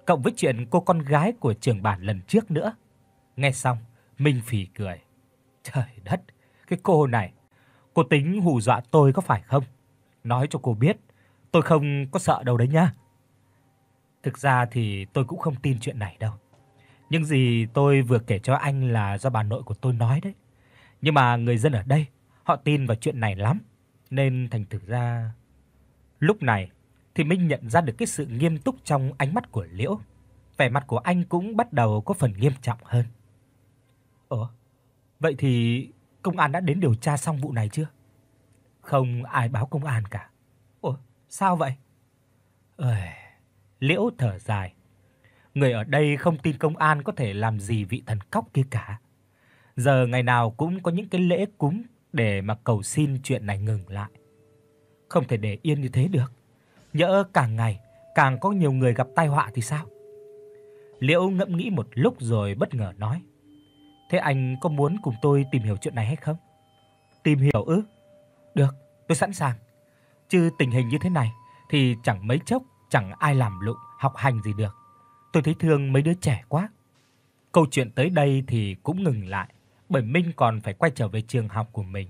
cộng với chuyện cô con gái của trưởng bản lần trước nữa. Nghe xong, Minh phì cười. Trời đất, cái cô này, cô tính hù dọa tôi có phải không? Nói cho cô biết, tôi không có sợ đâu đấy nhá. Thực ra thì tôi cũng không tin chuyện này đâu. nhưng gì tôi vừa kể cho anh là do bà nội của tôi nói đấy. Nhưng mà người dân ở đây, họ tin vào chuyện này lắm, nên thành thử ra lúc này thì Minh nhận ra được cái sự nghiêm túc trong ánh mắt của Liễu. Vẻ mặt của anh cũng bắt đầu có phần nghiêm trọng hơn. Ủa, Vậy thì công an đã đến điều tra xong vụ này chưa? Không ai báo công an cả. Ủa, sao vậy? Ơi, Liễu thở dài. Người ở đây không tin công an có thể làm gì vị thần cóc kia cả. Giờ ngày nào cũng có những cái lễ cúng để mà cầu xin chuyện này ngừng lại. Không thể để yên như thế được. Nhỡ càng ngày càng có nhiều người gặp tai họa thì sao? Liễu ngẫm nghĩ một lúc rồi bất ngờ nói: Thế anh có muốn cùng tôi tìm hiểu chuyện này hay không? Tìm hiểu ư? Được, tôi sẵn sàng. Chứ tình hình như thế này thì chẳng mấy chốc chẳng ai làm lụng học hành gì được. Tôi thấy thương mấy đứa trẻ quá. Câu chuyện tới đây thì cũng ngừng lại, bởi Minh còn phải quay trở về trường học của mình.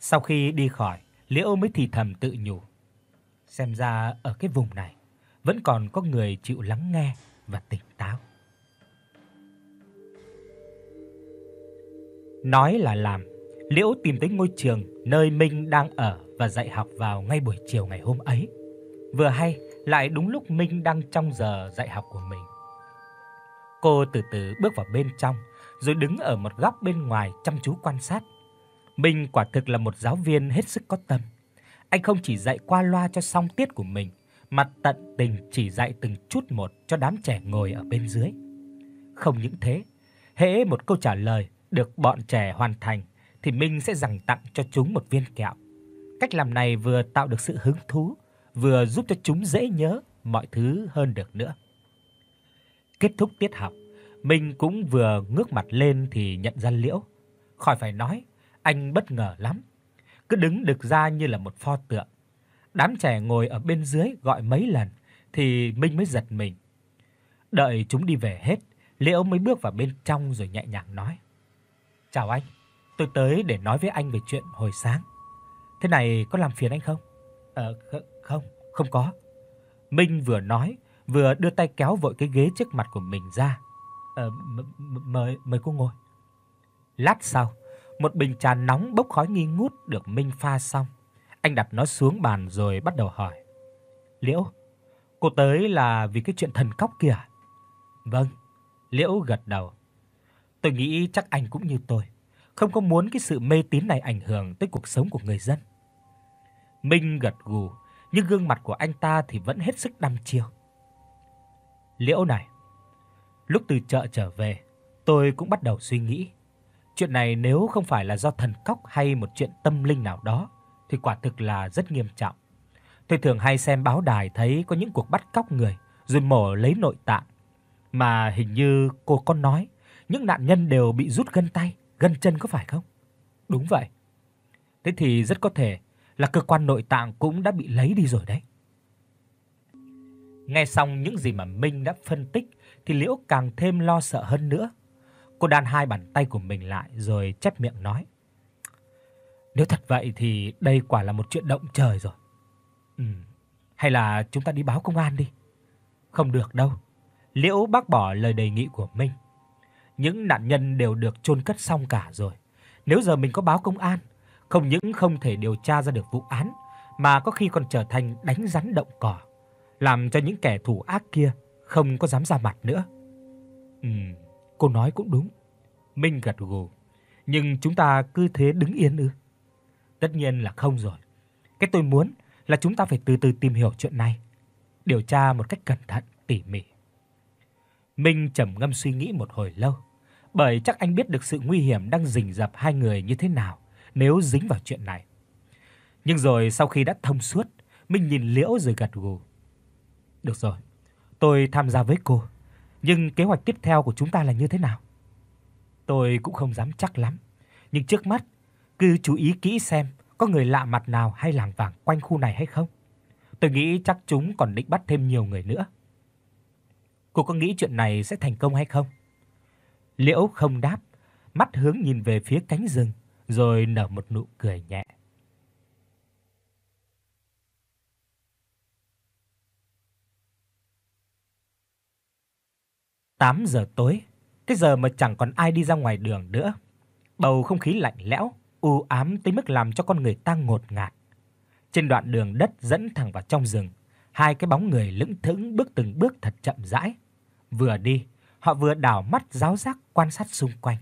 Sau khi đi khỏi, Liễu mới thì thầm tự nhủ, xem ra ở cái vùng này vẫn còn có người chịu lắng nghe và tỉnh táo. Nói là làm, Liễu tìm tới ngôi trường nơi Minh đang ở và dạy học vào ngay buổi chiều ngày hôm ấy. Vừa hay lại đúng lúc Minh đang trong giờ dạy học của mình. Cô từ từ bước vào bên trong, rồi đứng ở một góc bên ngoài chăm chú quan sát. Minh quả thực là một giáo viên hết sức có tâm. Anh không chỉ dạy qua loa cho xong tiết của mình, mà tận tình chỉ dạy từng chút một cho đám trẻ ngồi ở bên dưới. Không những thế, hễ một câu trả lời được bọn trẻ hoàn thành thì Minh sẽ dành tặng cho chúng một viên kẹo. Cách làm này vừa tạo được sự hứng thú, vừa giúp cho chúng dễ nhớ mọi thứ hơn được nữa. Kết thúc tiết học, Minh cũng vừa ngước mặt lên thì nhận ra Liễu. Khỏi phải nói, anh bất ngờ lắm. Cứ đứng đực ra như là một pho tượng. Đám trẻ ngồi ở bên dưới gọi mấy lần thì Minh mới giật mình. Đợi chúng đi về hết, Liễu mới bước vào bên trong rồi nhẹ nhàng nói: Chào anh, tôi tới để nói với anh về chuyện hồi sáng. Thế này có làm phiền anh không? Ờ à, không, không có. Minh vừa nói, vừa đưa tay kéo vội cái ghế trước mặt của mình ra. Ờ mời mời cô ngồi. Lát sau, một bình trà nóng bốc khói nghi ngút được Minh pha xong. Anh đặt nó xuống bàn rồi bắt đầu hỏi. "Liễu, cô tới là vì cái chuyện thần cóc kìa?" "Vâng." Liễu gật đầu. Tôi nghĩ chắc anh cũng như tôi, không có muốn cái sự mê tín này ảnh hưởng tới cuộc sống của người dân. Minh gật gù, nhưng gương mặt của anh ta thì vẫn hết sức đăm chiêu. Liễu này, lúc từ chợ trở về, tôi cũng bắt đầu suy nghĩ, chuyện này nếu không phải là do thần cóc hay một chuyện tâm linh nào đó thì quả thực là rất nghiêm trọng. Tôi thường hay xem báo đài thấy có những cuộc bắt cóc người rồi mổ lấy nội tạng mà hình như cô có nói những nạn nhân đều bị rút gân tay, gân chân có phải không? Đúng vậy. Thế thì rất có thể là cơ quan nội tạng cũng đã bị lấy đi rồi đấy. Nghe xong những gì mà Minh đã phân tích thì Liễu càng thêm lo sợ hơn nữa. Cô đan hai bàn tay của mình lại rồi chép miệng nói: "Nếu thật vậy thì đây quả là một chuyện động trời rồi. Ừ, hay là chúng ta đi báo công an đi." "Không được đâu." Liễu bác bỏ lời đề nghị của Minh những nạn nhân đều được chôn cất xong cả rồi. Nếu giờ mình có báo công an, không những không thể điều tra ra được vụ án mà có khi còn trở thành đánh rắn động cỏ, làm cho những kẻ thủ ác kia không có dám ra mặt nữa. Ừm, cô nói cũng đúng. Minh gật gù. Nhưng chúng ta cứ thế đứng yên ư? Tất nhiên là không rồi. Cái tôi muốn là chúng ta phải từ từ tìm hiểu chuyện này, điều tra một cách cẩn thận, tỉ mỉ. Minh trầm ngâm suy nghĩ một hồi lâu, bởi chắc anh biết được sự nguy hiểm đang rình rập hai người như thế nào nếu dính vào chuyện này. Nhưng rồi sau khi đã thông suốt, Minh nhìn Liễu rồi gật gù. Được rồi, tôi tham gia với cô, nhưng kế hoạch tiếp theo của chúng ta là như thế nào? Tôi cũng không dám chắc lắm, nhưng trước mắt cứ chú ý kỹ xem có người lạ mặt nào hay lảng vảng quanh khu này hay không. Tôi nghĩ chắc chúng còn định bắt thêm nhiều người nữa. Cô có nghĩ chuyện này sẽ thành công hay không? Liễu không đáp, mắt hướng nhìn về phía cánh rừng, rồi nở một nụ cười nhẹ. Tám giờ tối, cái giờ mà chẳng còn ai đi ra ngoài đường nữa. Bầu không khí lạnh lẽo, u ám tới mức làm cho con người ta ngột ngạt. Trên đoạn đường đất dẫn thẳng vào trong rừng, hai cái bóng người lững thững bước từng bước thật chậm rãi. Vừa đi, họ vừa đảo mắt giáo giác quan sát xung quanh.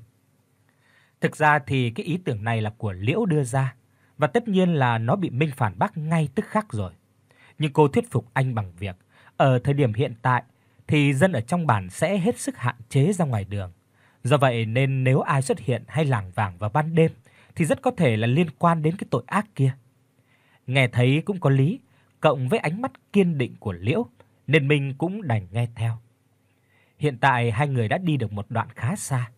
Thực ra thì cái ý tưởng này là của Liễu đưa ra và tất nhiên là nó bị Minh phản bác ngay tức khắc rồi. Nhưng cô thuyết phục anh bằng việc ở thời điểm hiện tại thì dân ở trong bản sẽ hết sức hạn chế ra ngoài đường. Do vậy nên nếu ai xuất hiện hay lảng vảng vào ban đêm thì rất có thể là liên quan đến cái tội ác kia. Nghe thấy cũng có lý, cộng với ánh mắt kiên định của Liễu, nên mình cũng đành nghe theo. Hiện tại hai người đã đi được một đoạn khá xa.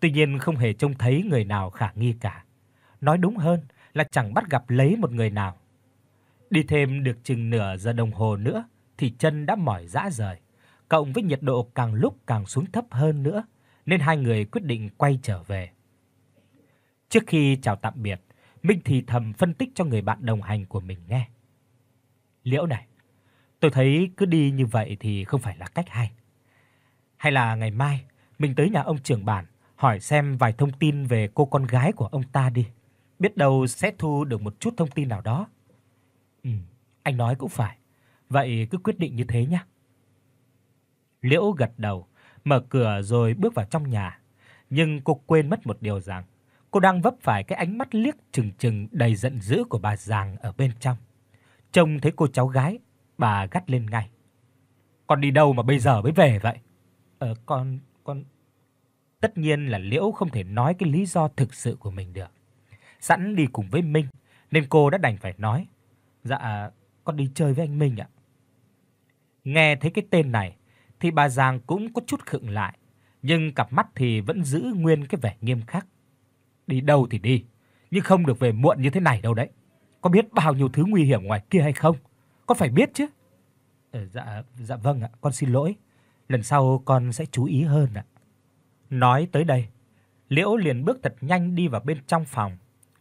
Tuy nhiên không hề trông thấy người nào khả nghi cả. Nói đúng hơn là chẳng bắt gặp lấy một người nào. Đi thêm được chừng nửa giờ đồng hồ nữa thì chân đã mỏi rã rời, cộng với nhiệt độ càng lúc càng xuống thấp hơn nữa, nên hai người quyết định quay trở về. Trước khi chào tạm biệt, Minh thì thầm phân tích cho người bạn đồng hành của mình nghe. Liễu này, tôi thấy cứ đi như vậy thì không phải là cách hay. Hay là ngày mai mình tới nhà ông trưởng bản hỏi xem vài thông tin về cô con gái của ông ta đi. Biết đâu sẽ thu được một chút thông tin nào đó. Ừ, anh nói cũng phải. Vậy cứ quyết định như thế nhé. Liễu gật đầu, mở cửa rồi bước vào trong nhà, nhưng cô quên mất một điều rằng cô đang vấp phải cái ánh mắt liếc trừng trừng đầy giận dữ của bà Giàng ở bên trong. Trông thấy cô cháu gái, bà gắt lên ngay. Con đi đâu mà bây giờ mới về vậy? Ờ con con Tất nhiên là Liễu không thể nói cái lý do thực sự của mình được. Sẵn đi cùng với Minh nên cô đã đành phải nói, "Dạ con đi chơi với anh Minh ạ." Nghe thấy cái tên này thì bà Giang cũng có chút khựng lại, nhưng cặp mắt thì vẫn giữ nguyên cái vẻ nghiêm khắc. "Đi đâu thì đi, nhưng không được về muộn như thế này đâu đấy. Có biết bao nhiêu thứ nguy hiểm ngoài kia hay không? Con phải biết chứ." "Ờ dạ dạ vâng ạ, con xin lỗi." Lần sau con sẽ chú ý hơn ạ." Nói tới đây, Liễu liền bước thật nhanh đi vào bên trong phòng.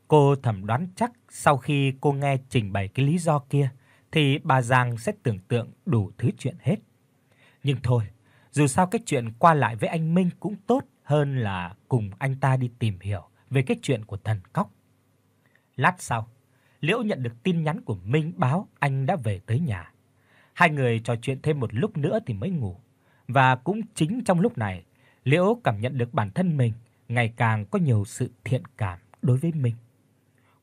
Cô thẩm đoán chắc sau khi cô nghe trình bày cái lý do kia thì bà Giang sẽ tưởng tượng đủ thứ chuyện hết. Nhưng thôi, dù sao cái chuyện qua lại với anh Minh cũng tốt hơn là cùng anh ta đi tìm hiểu về cái chuyện của thần cóc. Lát sau, Liễu nhận được tin nhắn của Minh báo anh đã về tới nhà. Hai người trò chuyện thêm một lúc nữa thì mới ngủ. Và cũng chính trong lúc này, Liễu cảm nhận được bản thân mình ngày càng có nhiều sự thiện cảm đối với mình.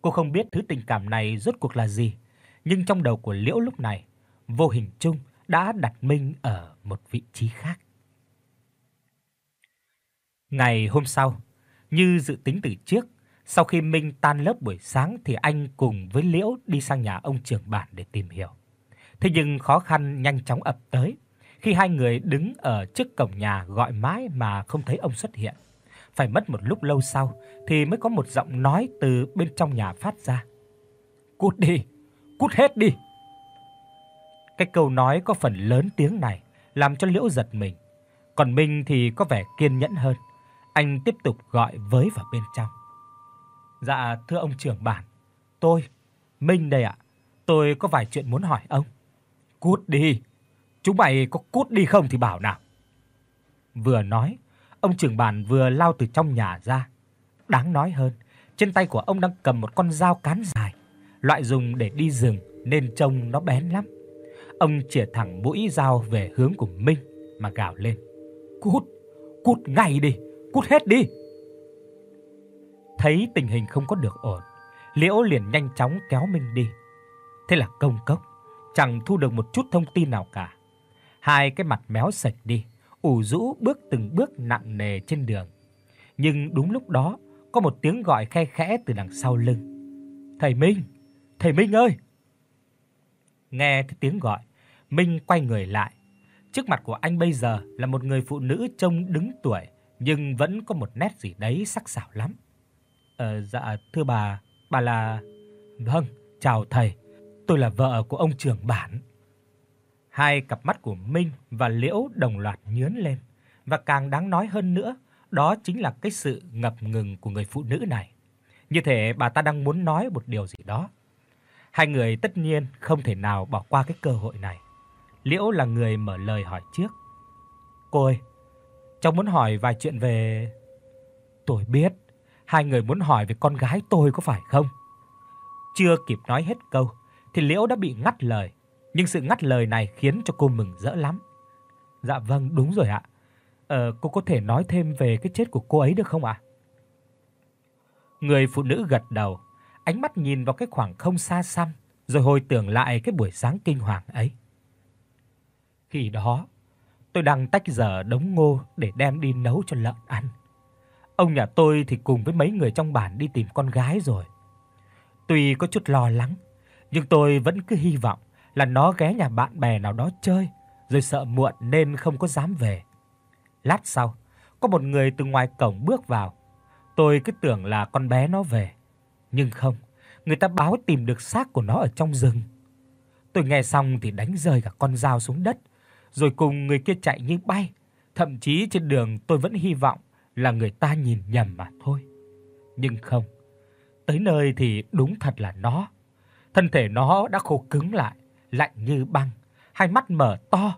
Cô không biết thứ tình cảm này rốt cuộc là gì, nhưng trong đầu của Liễu lúc này, vô hình chung đã đặt Minh ở một vị trí khác. Ngày hôm sau, như dự tính từ trước, sau khi Minh tan lớp buổi sáng thì anh cùng với Liễu đi sang nhà ông trưởng bản để tìm hiểu. Thế nhưng khó khăn nhanh chóng ập tới khi hai người đứng ở trước cổng nhà gọi mãi mà không thấy ông xuất hiện. Phải mất một lúc lâu sau thì mới có một giọng nói từ bên trong nhà phát ra. "Cút đi, cút hết đi." Cái câu nói có phần lớn tiếng này làm cho Liễu giật mình, còn Minh thì có vẻ kiên nhẫn hơn. Anh tiếp tục gọi với vào bên trong. "Dạ thưa ông trưởng bản, tôi Minh đây ạ, tôi có vài chuyện muốn hỏi ông." "Cút đi, Chúng mày có cút đi không thì bảo nào." Vừa nói, ông trưởng bàn vừa lao từ trong nhà ra. Đáng nói hơn, trên tay của ông đang cầm một con dao cán dài, loại dùng để đi rừng nên trông nó bén lắm. Ông chĩa thẳng mũi dao về hướng của Minh mà gào lên: "Cút, cút ngay đi, cút hết đi." Thấy tình hình không có được ổn, Liễu liền nhanh chóng kéo Minh đi. Thế là công cốc, chẳng thu được một chút thông tin nào cả hai cái mặt méo sạch đi, ủ rũ bước từng bước nặng nề trên đường. Nhưng đúng lúc đó, có một tiếng gọi khe khẽ từ đằng sau lưng. "Thầy Minh, thầy Minh ơi." Nghe thấy tiếng gọi, Minh quay người lại. Trước mặt của anh bây giờ là một người phụ nữ trông đứng tuổi nhưng vẫn có một nét gì đấy sắc sảo lắm. "Ờ dạ thưa bà, bà là Vâng, chào thầy. Tôi là vợ của ông trưởng bản." Hai cặp mắt của Minh và Liễu đồng loạt nhướng lên, và càng đáng nói hơn nữa, đó chính là cái sự ngập ngừng của người phụ nữ này. Như thể bà ta đang muốn nói một điều gì đó. Hai người tất nhiên không thể nào bỏ qua cái cơ hội này. Liễu là người mở lời hỏi trước. "Cô ơi, cháu muốn hỏi vài chuyện về Tôi biết, hai người muốn hỏi về con gái tôi có phải không?" Chưa kịp nói hết câu thì Liễu đã bị ngắt lời nhưng sự ngắt lời này khiến cho cô mừng rỡ lắm. Dạ vâng, đúng rồi ạ. Ờ cô có thể nói thêm về cái chết của cô ấy được không ạ? Người phụ nữ gật đầu, ánh mắt nhìn vào cái khoảng không xa xăm, rồi hồi tưởng lại cái buổi sáng kinh hoàng ấy. Khi đó, tôi đang tách dở đống ngô để đem đi nấu cho lợn ăn. Ông nhà tôi thì cùng với mấy người trong bản đi tìm con gái rồi. Tuy có chút lo lắng, nhưng tôi vẫn cứ hy vọng là nó ghé nhà bạn bè nào đó chơi, rồi sợ muộn nên không có dám về. Lát sau, có một người từ ngoài cổng bước vào. Tôi cứ tưởng là con bé nó về, nhưng không, người ta báo tìm được xác của nó ở trong rừng. Tôi nghe xong thì đánh rơi cả con dao xuống đất, rồi cùng người kia chạy như bay. Thậm chí trên đường tôi vẫn hy vọng là người ta nhìn nhầm mà thôi. Nhưng không. Tới nơi thì đúng thật là nó. Thân thể nó đã khô cứng lại, lạnh như băng, hai mắt mở to,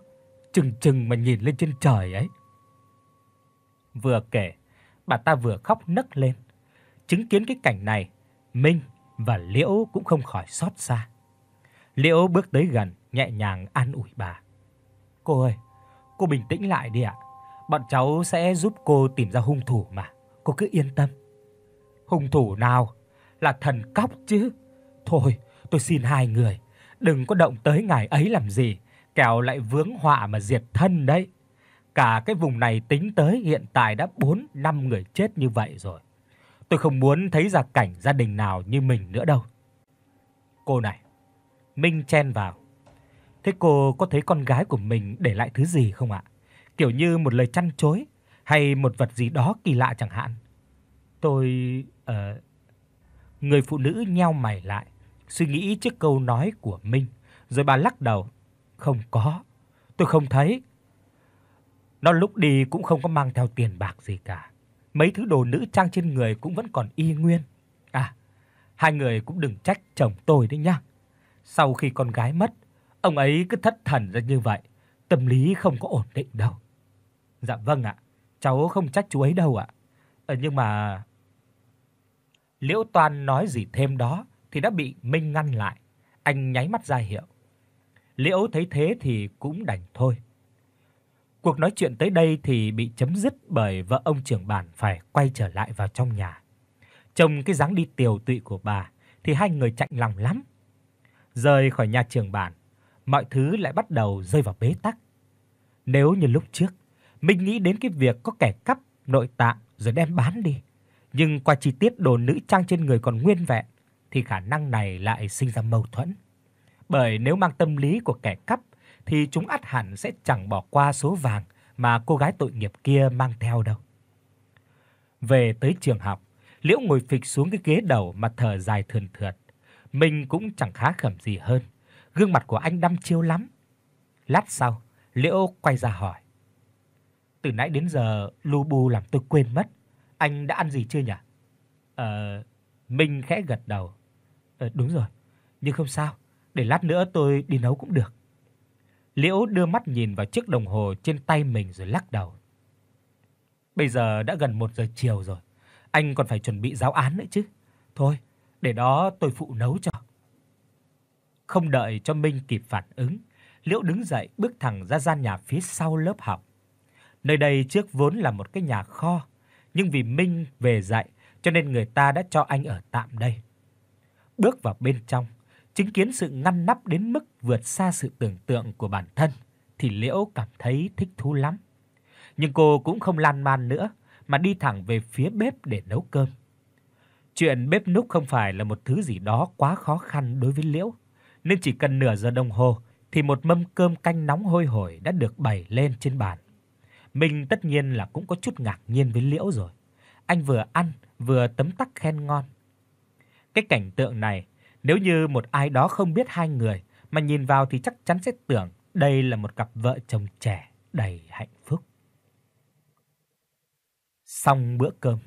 chừng chừng mà nhìn lên trên trời ấy. Vừa kể, bà ta vừa khóc nấc lên. Chứng kiến cái cảnh này, Minh và Liễu cũng không khỏi xót xa. Liễu bước tới gần, nhẹ nhàng an ủi bà. "Cô ơi, cô bình tĩnh lại đi ạ. Bọn cháu sẽ giúp cô tìm ra hung thủ mà. Cô cứ yên tâm." "Hung thủ nào? Là thần cóc chứ. Thôi, tôi xin hai người, đừng có động tới ngài ấy làm gì, kẻo lại vướng họa mà diệt thân đấy. Cả cái vùng này tính tới hiện tại đã 4 năm người chết như vậy rồi. Tôi không muốn thấy ra cảnh gia đình nào như mình nữa đâu. Cô này, Minh chen vào. Thế cô có thấy con gái của mình để lại thứ gì không ạ? Kiểu như một lời chăn chối hay một vật gì đó kỳ lạ chẳng hạn. Tôi ờ uh... người phụ nữ nheo mày lại, suy nghĩ trước câu nói của Minh, rồi bà lắc đầu, "Không có, tôi không thấy." Nó lúc đi cũng không có mang theo tiền bạc gì cả. Mấy thứ đồ nữ trang trên người cũng vẫn còn y nguyên. À, hai người cũng đừng trách chồng tôi đấy nhá. Sau khi con gái mất, ông ấy cứ thất thần ra như vậy, tâm lý không có ổn định đâu. Dạ vâng ạ, cháu không trách chú ấy đâu ạ. À, nhưng mà Liễu Toàn nói gì thêm đó thì đã bị Minh ngăn lại, anh nháy mắt ra hiệu. Liễu thấy thế thì cũng đành thôi. Cuộc nói chuyện tới đây thì bị chấm dứt bởi vợ ông trưởng bản phải quay trở lại vào trong nhà. Trông cái dáng đi tiều tụy của bà thì hai người chạnh lòng lắm. Rời khỏi nhà trưởng bản, mọi thứ lại bắt đầu rơi vào bế tắc. Nếu như lúc trước, mình nghĩ đến cái việc có kẻ cắp nội tạng rồi đem bán đi, nhưng qua chi tiết đồ nữ trang trên người còn nguyên vẹn thì khả năng này lại sinh ra mâu thuẫn. Bởi nếu mang tâm lý của kẻ cắp thì chúng ắt hẳn sẽ chẳng bỏ qua số vàng mà cô gái tội nghiệp kia mang theo đâu. Về tới trường học, Liễu ngồi phịch xuống cái ghế đầu mà thở dài thườn thượt. Mình cũng chẳng khá khẩm gì hơn, gương mặt của anh đăm chiêu lắm. Lát sau, Liễu quay ra hỏi: "Từ nãy đến giờ lu bu làm tôi quên mất, anh đã ăn gì chưa nhỉ?" Ờ, Minh khẽ gật đầu. Ờ, đúng rồi, nhưng không sao, để lát nữa tôi đi nấu cũng được. Liễu đưa mắt nhìn vào chiếc đồng hồ trên tay mình rồi lắc đầu. Bây giờ đã gần 1 giờ chiều rồi, anh còn phải chuẩn bị giáo án nữa chứ. Thôi, để đó tôi phụ nấu cho. Không đợi cho Minh kịp phản ứng, Liễu đứng dậy bước thẳng ra gian nhà phía sau lớp học. Nơi đây trước vốn là một cái nhà kho, nhưng vì Minh về dạy cho nên người ta đã cho anh ở tạm đây bước vào bên trong, chứng kiến sự ngăn nắp đến mức vượt xa sự tưởng tượng của bản thân thì Liễu cảm thấy thích thú lắm. Nhưng cô cũng không lan man nữa mà đi thẳng về phía bếp để nấu cơm. Chuyện bếp núc không phải là một thứ gì đó quá khó khăn đối với Liễu, nên chỉ cần nửa giờ đồng hồ thì một mâm cơm canh nóng hôi hổi đã được bày lên trên bàn. Mình tất nhiên là cũng có chút ngạc nhiên với Liễu rồi. Anh vừa ăn vừa tấm tắc khen ngon cái cảnh tượng này, nếu như một ai đó không biết hai người mà nhìn vào thì chắc chắn sẽ tưởng đây là một cặp vợ chồng trẻ đầy hạnh phúc. Xong bữa cơm,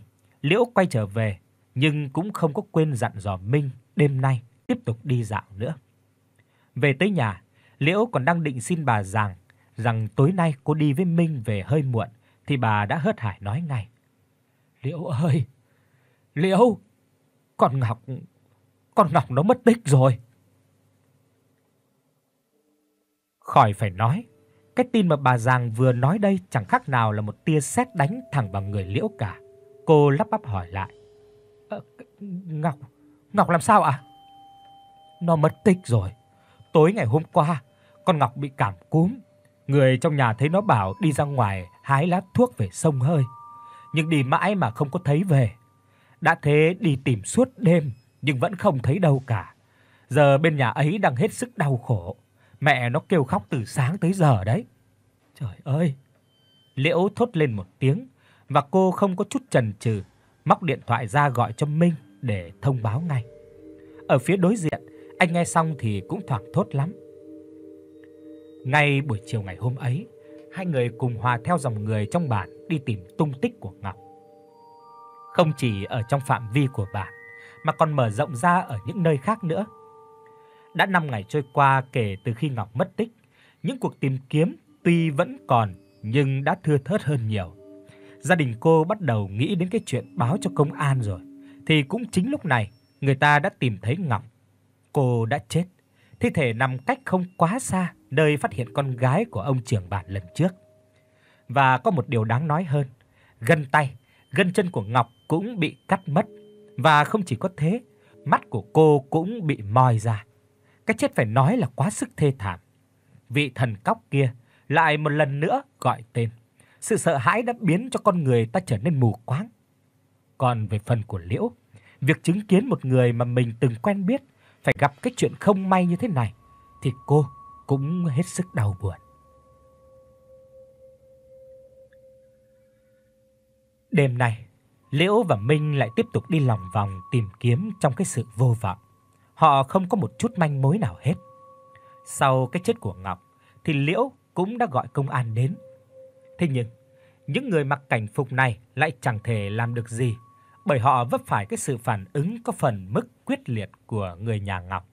Liễu quay trở về nhưng cũng không có quên dặn dò Minh đêm nay tiếp tục đi dạo nữa. Về tới nhà, Liễu còn đang định xin bà rằng rằng tối nay cô đi với Minh về hơi muộn thì bà đã hớt hải nói ngay. "Liễu ơi, Liễu, con Ngọc, con Ngọc nó mất tích rồi. Khỏi phải nói, cái tin mà bà Giàng vừa nói đây chẳng khác nào là một tia sét đánh thẳng vào người Liễu cả. Cô lắp bắp hỏi lại. Ờ, ngọc, Ngọc làm sao ạ? À? Nó mất tích rồi. Tối ngày hôm qua, con Ngọc bị cảm cúm. Người trong nhà thấy nó bảo đi ra ngoài hái lá thuốc về sông hơi, nhưng đi mãi mà không có thấy về. Đã thế đi tìm suốt đêm nhưng vẫn không thấy đâu cả. Giờ bên nhà ấy đang hết sức đau khổ, mẹ nó kêu khóc từ sáng tới giờ đấy. Trời ơi. Liễu thốt lên một tiếng và cô không có chút chần chừ, móc điện thoại ra gọi cho Minh để thông báo ngay. Ở phía đối diện, anh nghe xong thì cũng thoáng thốt lắm. Ngay buổi chiều ngày hôm ấy, hai người cùng hòa theo dòng người trong bản đi tìm tung tích của Ngọc không chỉ ở trong phạm vi của bạn mà còn mở rộng ra ở những nơi khác nữa. Đã 5 ngày trôi qua kể từ khi Ngọc mất tích, những cuộc tìm kiếm tuy vẫn còn nhưng đã thưa thớt hơn nhiều. Gia đình cô bắt đầu nghĩ đến cái chuyện báo cho công an rồi, thì cũng chính lúc này người ta đã tìm thấy Ngọc. Cô đã chết, thi thể nằm cách không quá xa nơi phát hiện con gái của ông trưởng bản lần trước. Và có một điều đáng nói hơn, gần tay gân chân của Ngọc cũng bị cắt mất và không chỉ có thế, mắt của cô cũng bị moi ra. Cái chết phải nói là quá sức thê thảm. Vị thần cóc kia lại một lần nữa gọi tên. Sự sợ hãi đã biến cho con người ta trở nên mù quáng. Còn về phần của Liễu, việc chứng kiến một người mà mình từng quen biết phải gặp cái chuyện không may như thế này thì cô cũng hết sức đau buồn. Đêm nay, Liễu và Minh lại tiếp tục đi lòng vòng tìm kiếm trong cái sự vô vọng. Họ không có một chút manh mối nào hết. Sau cái chết của Ngọc thì Liễu cũng đã gọi công an đến. Thế nhưng, những người mặc cảnh phục này lại chẳng thể làm được gì, bởi họ vấp phải cái sự phản ứng có phần mức quyết liệt của người nhà Ngọc.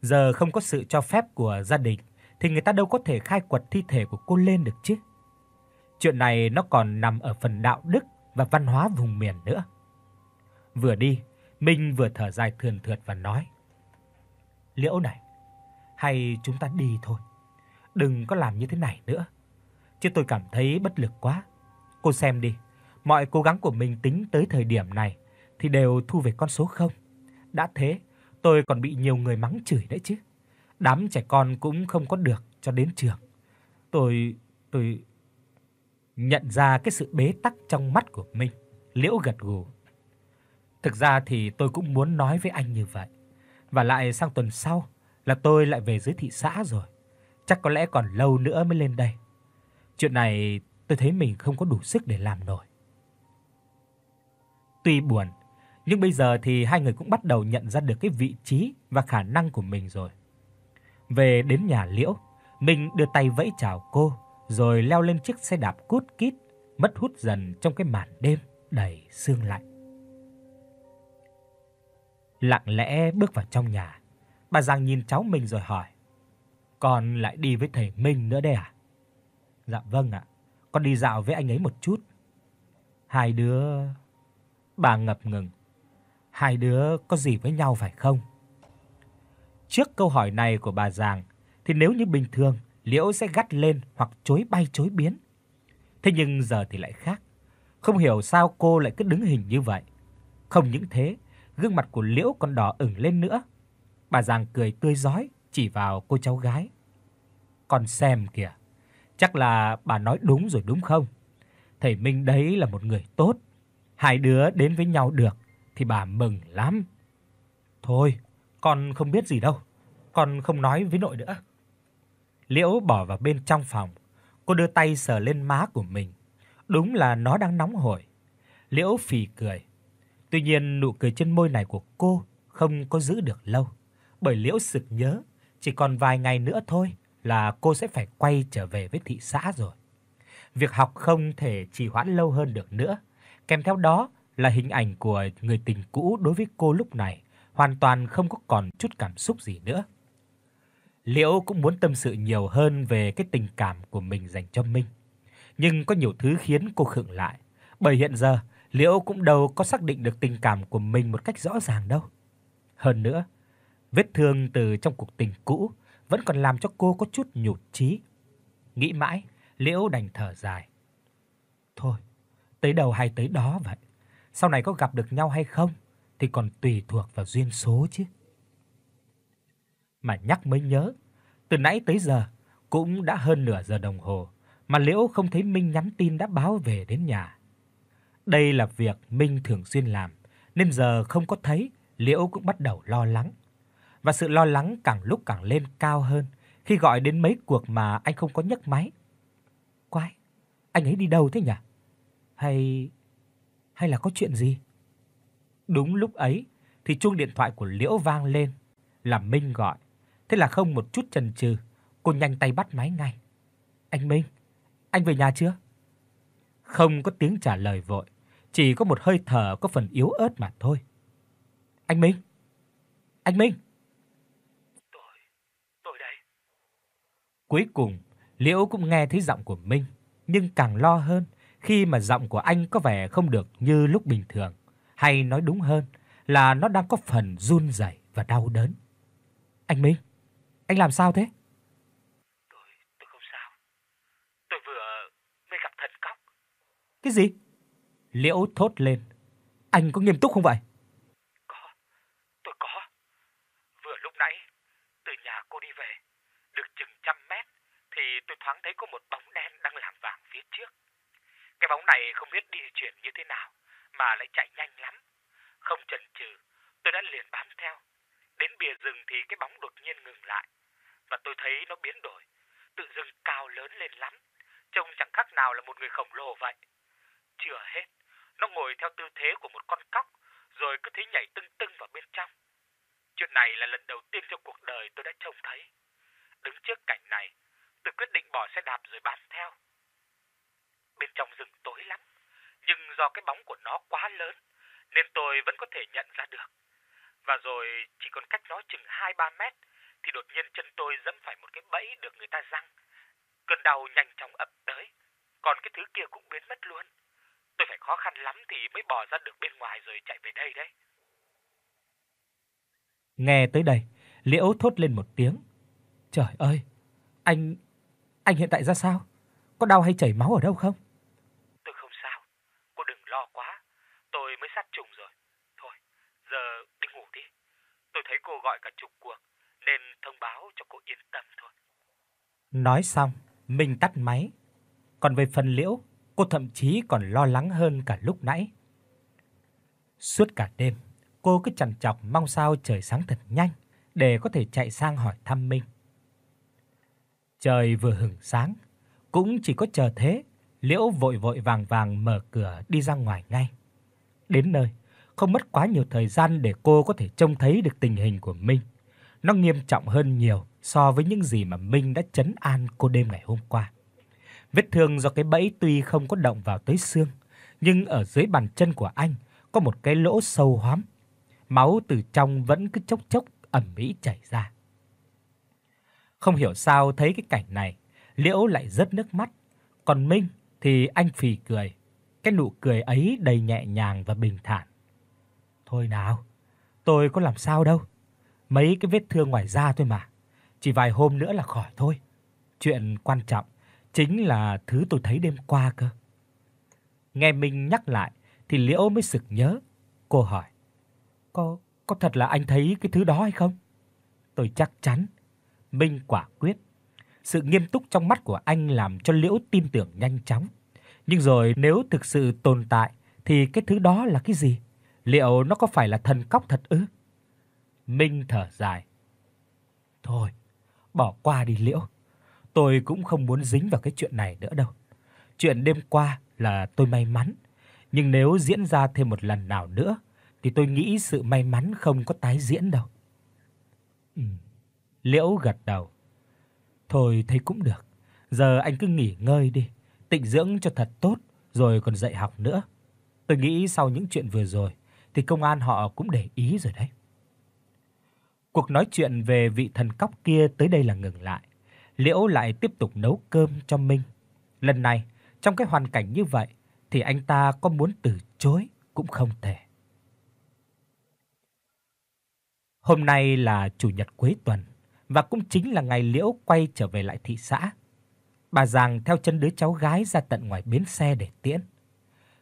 Giờ không có sự cho phép của gia đình thì người ta đâu có thể khai quật thi thể của cô lên được chứ. Chuyện này nó còn nằm ở phần đạo đức và văn hóa vùng miền nữa. Vừa đi, Minh vừa thở dài thườn thượt và nói: "Liễu này, hay chúng ta đi thôi. Đừng có làm như thế này nữa. Chứ tôi cảm thấy bất lực quá. Cô xem đi, mọi cố gắng của mình tính tới thời điểm này thì đều thu về con số 0. Đã thế, tôi còn bị nhiều người mắng chửi đấy chứ. Đám trẻ con cũng không có được cho đến trường. Tôi tôi nhận ra cái sự bế tắc trong mắt của Minh, Liễu gật gù. Thực ra thì tôi cũng muốn nói với anh như vậy. Và lại sang tuần sau là tôi lại về dưới thị xã rồi. Chắc có lẽ còn lâu nữa mới lên đây. Chuyện này tôi thấy mình không có đủ sức để làm nổi. Tuy buồn, nhưng bây giờ thì hai người cũng bắt đầu nhận ra được cái vị trí và khả năng của mình rồi. Về đến nhà Liễu, mình đưa tay vẫy chào cô rồi leo lên chiếc xe đạp cút kít, mất hút dần trong cái màn đêm đầy sương lạnh. Lặng lẽ bước vào trong nhà, bà Giang nhìn cháu mình rồi hỏi: "Con lại đi với thầy Minh nữa đây à?" "Dạ vâng ạ, con đi dạo với anh ấy một chút." Hai đứa Bà ngập ngừng. Hai đứa có gì với nhau phải không? Trước câu hỏi này của bà giang, thì nếu như bình thường Liễu sẽ gắt lên hoặc chối bay chối biến. Thế nhưng giờ thì lại khác. Không hiểu sao cô lại cứ đứng hình như vậy. Không những thế, gương mặt của Liễu còn đỏ ửng lên nữa. Bà Giang cười tươi rói chỉ vào cô cháu gái. "Con xem kìa, chắc là bà nói đúng rồi đúng không? Thầy Minh đấy là một người tốt, hai đứa đến với nhau được thì bà mừng lắm." "Thôi, con không biết gì đâu, con không nói với nội nữa." Liễu bỏ vào bên trong phòng, cô đưa tay sờ lên má của mình. Đúng là nó đang nóng hổi. Liễu phì cười. Tuy nhiên nụ cười trên môi này của cô không có giữ được lâu, bởi Liễu sực nhớ, chỉ còn vài ngày nữa thôi là cô sẽ phải quay trở về với thị xã rồi. Việc học không thể trì hoãn lâu hơn được nữa, kèm theo đó là hình ảnh của người tình cũ đối với cô lúc này hoàn toàn không có còn chút cảm xúc gì nữa. Liễu cũng muốn tâm sự nhiều hơn về cái tình cảm của mình dành cho Minh, nhưng có nhiều thứ khiến cô khựng lại, bởi hiện giờ Liễu cũng đâu có xác định được tình cảm của mình một cách rõ ràng đâu. Hơn nữa, vết thương từ trong cuộc tình cũ vẫn còn làm cho cô có chút nhụt chí. Nghĩ mãi, Liễu đành thở dài. Thôi, tới đầu hay tới đó vậy. Sau này có gặp được nhau hay không thì còn tùy thuộc vào duyên số chứ mà nhắc mới nhớ, từ nãy tới giờ cũng đã hơn nửa giờ đồng hồ mà Liễu không thấy Minh nhắn tin đã báo về đến nhà. Đây là việc Minh thường xuyên làm, nên giờ không có thấy, Liễu cũng bắt đầu lo lắng. Và sự lo lắng càng lúc càng lên cao hơn khi gọi đến mấy cuộc mà anh không có nhấc máy. Quái, anh ấy đi đâu thế nhỉ? Hay hay là có chuyện gì? Đúng lúc ấy thì chuông điện thoại của Liễu vang lên, là Minh gọi. Thế là không một chút chần chừ, cô nhanh tay bắt máy ngay. "Anh Minh, anh về nhà chưa?" Không có tiếng trả lời vội, chỉ có một hơi thở có phần yếu ớt mà thôi. "Anh Minh, anh Minh." "Tôi, tôi đây." Cuối cùng, Liễu cũng nghe thấy giọng của Minh, nhưng càng lo hơn khi mà giọng của anh có vẻ không được như lúc bình thường, hay nói đúng hơn là nó đang có phần run rẩy và đau đớn. Anh Minh, anh làm sao thế? Tôi, tôi không sao. Tôi vừa mới gặp thần cóc. Cái gì? Liễu thốt lên. Anh có nghiêm túc không vậy? Có. Tôi có. Vừa lúc nãy, từ nhà cô đi về, được chừng trăm mét, thì tôi thoáng thấy có một bóng đen đang làm vàng phía trước. Cái bóng này không biết đi chuyển như thế nào, mà lại chạy nhanh lắm. Không chần chừ, tôi đã liền bám theo. Đến bìa rừng thì cái bóng đột nhiên ngừng lại và tôi thấy nó biến đổi, tự dưng cao lớn lên lắm, trông chẳng khác nào là một người khổng lồ vậy. Chưa hết, nó ngồi theo tư thế của một con cóc, rồi cứ thế nhảy tưng tưng vào bên trong. Chuyện này là lần đầu tiên trong cuộc đời tôi đã trông thấy. Đứng trước cảnh này, tôi quyết định bỏ xe đạp rồi bám theo. Bên trong rừng tối lắm, nhưng do cái bóng của nó quá lớn, nên tôi vẫn có thể nhận ra được. Và rồi chỉ còn cách nó chừng 2-3 mét, thì đột nhiên chân tôi dẫm phải một cái bẫy được người ta răng. Cơn đau nhanh chóng ập tới, còn cái thứ kia cũng biến mất luôn. Tôi phải khó khăn lắm thì mới bò ra được bên ngoài rồi chạy về đây đấy. Nghe tới đây, Liễu thốt lên một tiếng. Trời ơi, anh anh hiện tại ra sao? Có đau hay chảy máu ở đâu không? Tôi không sao, cô đừng lo quá, tôi mới sát trùng rồi. Thôi, giờ đi ngủ đi. Tôi thấy cô gọi cả chục cuộc, thông báo cho cô yên tâm thôi. Nói xong, Minh tắt máy. Còn về phần Liễu, cô thậm chí còn lo lắng hơn cả lúc nãy. Suốt cả đêm, cô cứ chằn chọc mong sao trời sáng thật nhanh để có thể chạy sang hỏi thăm Minh. Trời vừa hửng sáng, cũng chỉ có chờ thế, Liễu vội vội vàng vàng mở cửa đi ra ngoài ngay. Đến nơi, không mất quá nhiều thời gian để cô có thể trông thấy được tình hình của Minh. Nó nghiêm trọng hơn nhiều so với những gì mà Minh đã chấn an cô đêm ngày hôm qua. Vết thương do cái bẫy tuy không có động vào tới xương, nhưng ở dưới bàn chân của anh có một cái lỗ sâu hoắm. Máu từ trong vẫn cứ chốc chốc ẩm ĩ chảy ra. Không hiểu sao thấy cái cảnh này, Liễu lại rớt nước mắt, còn Minh thì anh phì cười. Cái nụ cười ấy đầy nhẹ nhàng và bình thản. Thôi nào, tôi có làm sao đâu mấy cái vết thương ngoài da thôi mà, chỉ vài hôm nữa là khỏi thôi. Chuyện quan trọng chính là thứ tôi thấy đêm qua cơ. Nghe Minh nhắc lại thì Liễu mới sực nhớ, cô hỏi: "Có có thật là anh thấy cái thứ đó hay không?" Tôi chắc chắn. Minh quả quyết. Sự nghiêm túc trong mắt của anh làm cho Liễu tin tưởng nhanh chóng. Nhưng rồi nếu thực sự tồn tại thì cái thứ đó là cái gì? Liệu nó có phải là thần cóc thật ư? Minh thở dài. Thôi, bỏ qua đi Liễu. Tôi cũng không muốn dính vào cái chuyện này nữa đâu. Chuyện đêm qua là tôi may mắn, nhưng nếu diễn ra thêm một lần nào nữa thì tôi nghĩ sự may mắn không có tái diễn đâu. Ừ. Liễu gật đầu. Thôi thấy cũng được. Giờ anh cứ nghỉ ngơi đi, tịnh dưỡng cho thật tốt rồi còn dạy học nữa. Tôi nghĩ sau những chuyện vừa rồi thì công an họ cũng để ý rồi đấy. Cuộc nói chuyện về vị thần cóc kia tới đây là ngừng lại. Liễu lại tiếp tục nấu cơm cho Minh. Lần này, trong cái hoàn cảnh như vậy thì anh ta có muốn từ chối cũng không thể. Hôm nay là chủ nhật cuối tuần và cũng chính là ngày Liễu quay trở về lại thị xã. Bà Giang theo chân đứa cháu gái ra tận ngoài bến xe để tiễn.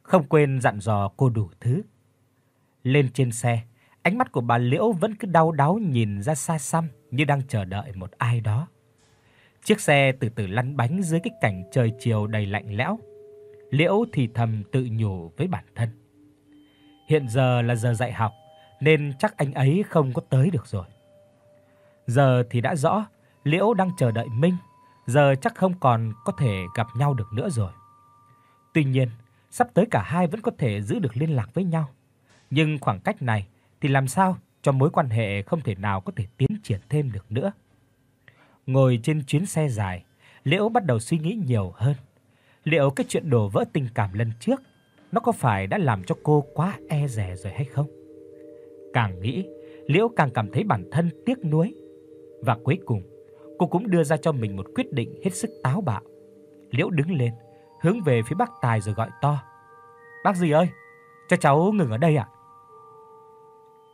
Không quên dặn dò cô đủ thứ. Lên trên xe, Ánh mắt của bà Liễu vẫn cứ đau đáu nhìn ra xa xăm như đang chờ đợi một ai đó. Chiếc xe từ từ lăn bánh dưới cái cảnh trời chiều đầy lạnh lẽo. Liễu thì thầm tự nhủ với bản thân. Hiện giờ là giờ dạy học nên chắc anh ấy không có tới được rồi. Giờ thì đã rõ, Liễu đang chờ đợi Minh, giờ chắc không còn có thể gặp nhau được nữa rồi. Tuy nhiên, sắp tới cả hai vẫn có thể giữ được liên lạc với nhau, nhưng khoảng cách này thì làm sao cho mối quan hệ không thể nào có thể tiến triển thêm được nữa. Ngồi trên chuyến xe dài, Liễu bắt đầu suy nghĩ nhiều hơn. Liệu cái chuyện đổ vỡ tình cảm lần trước nó có phải đã làm cho cô quá e dè rồi hay không? Càng nghĩ, Liễu càng cảm thấy bản thân tiếc nuối. Và cuối cùng, cô cũng đưa ra cho mình một quyết định hết sức táo bạo. Liễu đứng lên, hướng về phía bác Tài rồi gọi to. "Bác gì ơi, cho cháu ngừng ở đây ạ."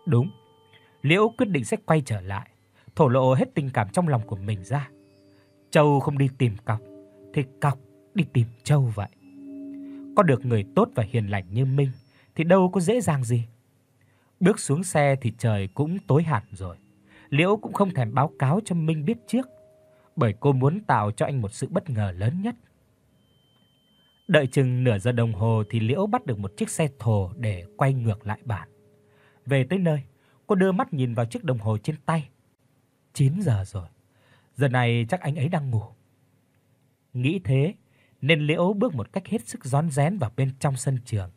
Đúng. Liễu quyết định sẽ quay trở lại, thổ lộ hết tình cảm trong lòng của mình ra. Châu không đi tìm cọc, thì cọc đi tìm Châu vậy. Có được người tốt và hiền lành như Minh thì đâu có dễ dàng gì. Bước xuống xe thì trời cũng tối hẳn rồi. Liễu cũng không thèm báo cáo cho Minh biết trước, bởi cô muốn tạo cho anh một sự bất ngờ lớn nhất. Đợi chừng nửa giờ đồng hồ thì Liễu bắt được một chiếc xe thồ để quay ngược lại bản. Về tới nơi, cô đưa mắt nhìn vào chiếc đồng hồ trên tay. 9 giờ rồi. Giờ này chắc anh ấy đang ngủ. Nghĩ thế, nên Liễu bước một cách hết sức rón rén vào bên trong sân trường.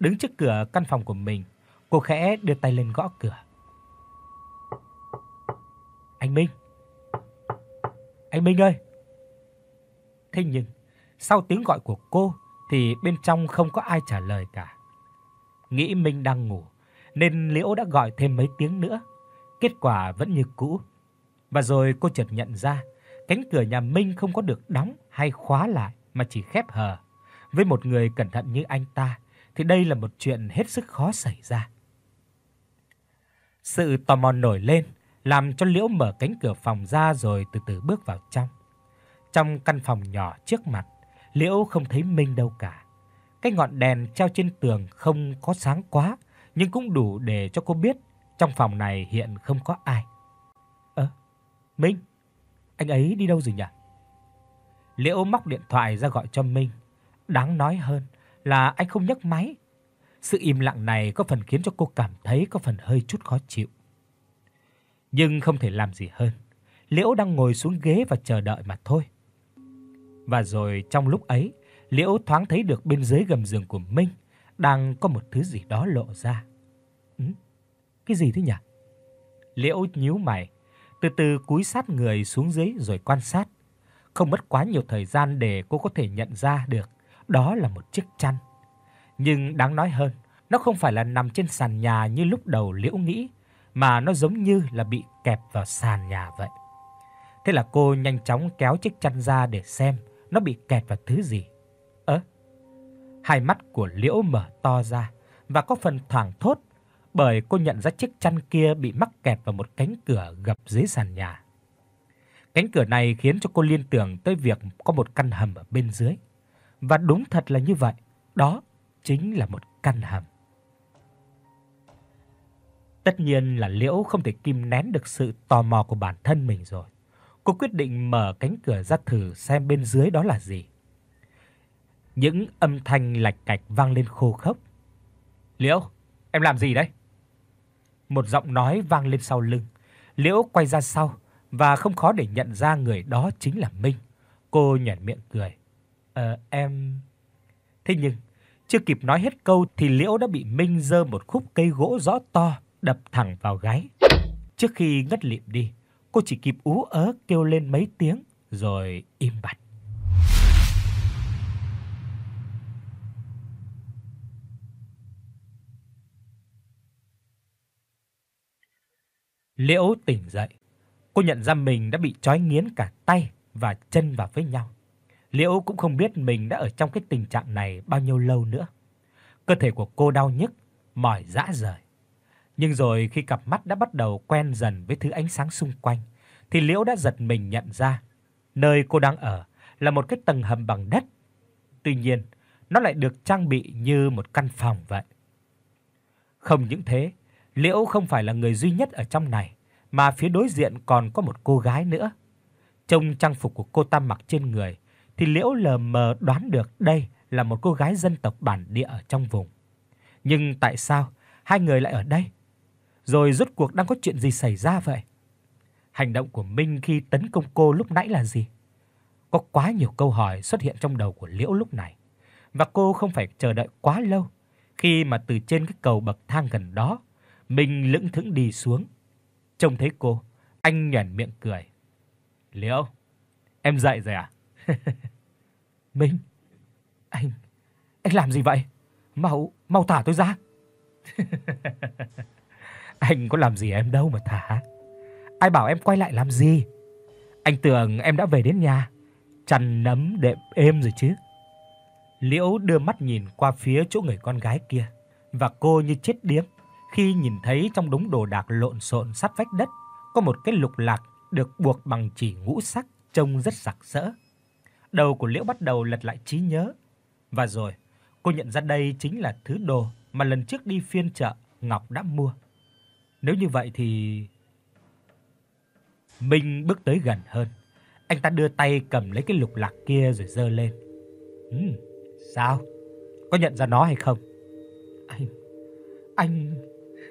Đứng trước cửa căn phòng của mình, cô khẽ đưa tay lên gõ cửa. Anh Minh. Anh Minh ơi. Thế nhưng, sau tiếng gọi của cô thì bên trong không có ai trả lời cả. Nghĩ Minh đang ngủ, nên Liễu đã gọi thêm mấy tiếng nữa. Kết quả vẫn như cũ. Và rồi cô chợt nhận ra, cánh cửa nhà Minh không có được đóng hay khóa lại mà chỉ khép hờ. Với một người cẩn thận như anh ta thì đây là một chuyện hết sức khó xảy ra. Sự tò mò nổi lên làm cho Liễu mở cánh cửa phòng ra rồi từ từ bước vào trong. Trong căn phòng nhỏ trước mặt, Liễu không thấy Minh đâu cả. Cái ngọn đèn treo trên tường không có sáng quá nhưng cũng đủ để cho cô biết trong phòng này hiện không có ai. Ơ, Minh, anh ấy đi đâu rồi nhỉ? Liễu móc điện thoại ra gọi cho Minh. Đáng nói hơn là anh không nhấc máy. Sự im lặng này có phần khiến cho cô cảm thấy có phần hơi chút khó chịu. Nhưng không thể làm gì hơn. Liễu đang ngồi xuống ghế và chờ đợi mà thôi. Và rồi trong lúc ấy, Liễu thoáng thấy được bên dưới gầm giường của Minh đang có một thứ gì đó lộ ra. Ừ, cái gì thế nhỉ? Liễu nhíu mày, từ từ cúi sát người xuống dưới rồi quan sát. Không mất quá nhiều thời gian để cô có thể nhận ra được đó là một chiếc chăn. Nhưng đáng nói hơn, nó không phải là nằm trên sàn nhà như lúc đầu Liễu nghĩ, mà nó giống như là bị kẹp vào sàn nhà vậy. Thế là cô nhanh chóng kéo chiếc chăn ra để xem nó bị kẹt vào thứ gì. Hai mắt của Liễu mở to ra và có phần thoáng thốt bởi cô nhận ra chiếc chăn kia bị mắc kẹt vào một cánh cửa gập dưới sàn nhà. Cánh cửa này khiến cho cô liên tưởng tới việc có một căn hầm ở bên dưới. Và đúng thật là như vậy, đó chính là một căn hầm. Tất nhiên là Liễu không thể kìm nén được sự tò mò của bản thân mình rồi. Cô quyết định mở cánh cửa ra thử xem bên dưới đó là gì. Những âm thanh lạch cạch vang lên khô khốc. "Liễu, em làm gì đấy?" Một giọng nói vang lên sau lưng. Liễu quay ra sau và không khó để nhận ra người đó chính là Minh. Cô nhếch miệng cười. "Ờ em." Thế nhưng chưa kịp nói hết câu thì Liễu đã bị Minh giơ một khúc cây gỗ rõ to đập thẳng vào gáy. Trước khi ngất lịm đi, cô chỉ kịp ú ớ kêu lên mấy tiếng rồi im bặt. Liễu tỉnh dậy. Cô nhận ra mình đã bị trói nghiến cả tay và chân vào với nhau. Liễu cũng không biết mình đã ở trong cái tình trạng này bao nhiêu lâu nữa. Cơ thể của cô đau nhức, mỏi dã rời. Nhưng rồi khi cặp mắt đã bắt đầu quen dần với thứ ánh sáng xung quanh thì Liễu đã giật mình nhận ra nơi cô đang ở là một cái tầng hầm bằng đất. Tuy nhiên, nó lại được trang bị như một căn phòng vậy. Không những thế, Liễu không phải là người duy nhất ở trong này, mà phía đối diện còn có một cô gái nữa. Trong trang phục của cô ta mặc trên người thì Liễu lờ mờ đoán được đây là một cô gái dân tộc bản địa ở trong vùng. Nhưng tại sao hai người lại ở đây? Rồi rốt cuộc đang có chuyện gì xảy ra vậy? Hành động của Minh khi tấn công cô lúc nãy là gì? Có quá nhiều câu hỏi xuất hiện trong đầu của Liễu lúc này, và cô không phải chờ đợi quá lâu khi mà từ trên cái cầu bậc thang gần đó Minh lững thững đi xuống. Trông thấy cô, anh nhếch miệng cười. "Liễu, em dậy rồi à?" *laughs* "Minh, anh anh làm gì vậy? Mau mau thả tôi ra." *laughs* "Anh có làm gì em đâu mà thả. Ai bảo em quay lại làm gì? Anh tưởng em đã về đến nhà, chăn nấm đệm êm rồi chứ." Liễu đưa mắt nhìn qua phía chỗ người con gái kia và cô như chết điếc khi nhìn thấy trong đống đồ đạc lộn xộn sát vách đất có một cái lục lạc được buộc bằng chỉ ngũ sắc trông rất sặc sỡ. Đầu của Liễu bắt đầu lật lại trí nhớ. Và rồi, cô nhận ra đây chính là thứ đồ mà lần trước đi phiên chợ Ngọc đã mua. Nếu như vậy thì Minh bước tới gần hơn. Anh ta đưa tay cầm lấy cái lục lạc kia rồi giơ lên. "Ừm, sao? Có nhận ra nó hay không?" "Anh anh *laughs*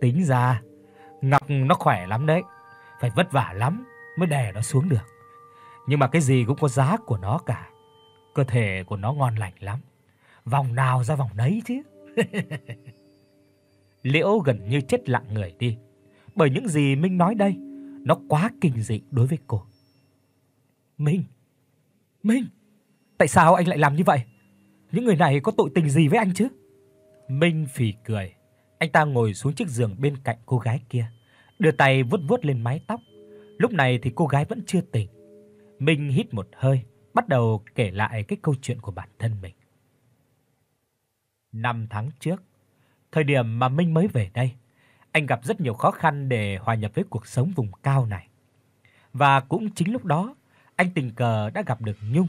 Tính ra Ngọc nó khỏe lắm đấy, phải vất vả lắm mới đè nó xuống được. Nhưng mà cái gì cũng có giá của nó cả. Cơ thể của nó ngon lành lắm. Vòng nào ra vòng đấy chứ. *laughs* Liễu gần như chết lặng người đi, bởi những gì Minh nói đây nó quá kinh dị đối với cô. Minh, Minh, tại sao anh lại làm như vậy? Những người này có tội tình gì với anh chứ? Minh phì cười, anh ta ngồi xuống chiếc giường bên cạnh cô gái kia, đưa tay vuốt vuốt lên mái tóc. Lúc này thì cô gái vẫn chưa tỉnh. Minh hít một hơi, bắt đầu kể lại cái câu chuyện của bản thân mình. Năm tháng trước, thời điểm mà Minh mới về đây, anh gặp rất nhiều khó khăn để hòa nhập với cuộc sống vùng cao này. Và cũng chính lúc đó, anh tình cờ đã gặp được Nhung,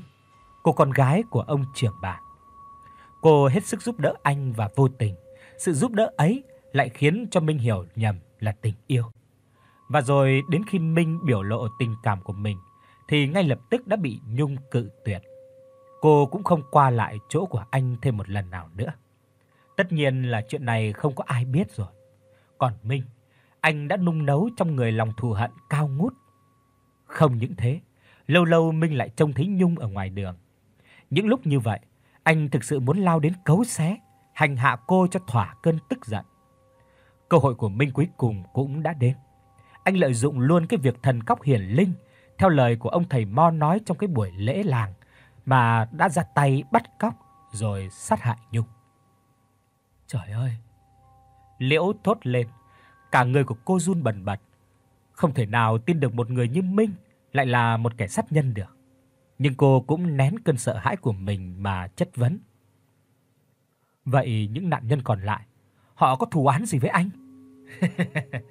cô con gái của ông trưởng bản. Cô hết sức giúp đỡ anh và vô tình, sự giúp đỡ ấy lại khiến cho Minh hiểu nhầm là tình yêu. Và rồi đến khi Minh biểu lộ tình cảm của mình thì ngay lập tức đã bị Nhung cự tuyệt. Cô cũng không qua lại chỗ của anh thêm một lần nào nữa. Tất nhiên là chuyện này không có ai biết rồi. Còn Minh, anh đã nung nấu trong người lòng thù hận cao ngút. Không những thế, lâu lâu Minh lại trông thấy Nhung ở ngoài đường. Những lúc như vậy, anh thực sự muốn lao đến cấu xé, hành hạ cô cho thỏa cơn tức giận. Cơ hội của Minh cuối cùng cũng đã đến. Anh lợi dụng luôn cái việc thần cóc hiển linh theo lời của ông thầy Mo nói trong cái buổi lễ làng mà đã ra tay bắt cóc rồi sát hại Nhung. Trời ơi. Liễu thốt lên, cả người của cô run bần bật. Không thể nào tin được một người như Minh lại là một kẻ sát nhân được nhưng cô cũng nén cơn sợ hãi của mình mà chất vấn. Vậy những nạn nhân còn lại, họ có thù oán gì với anh?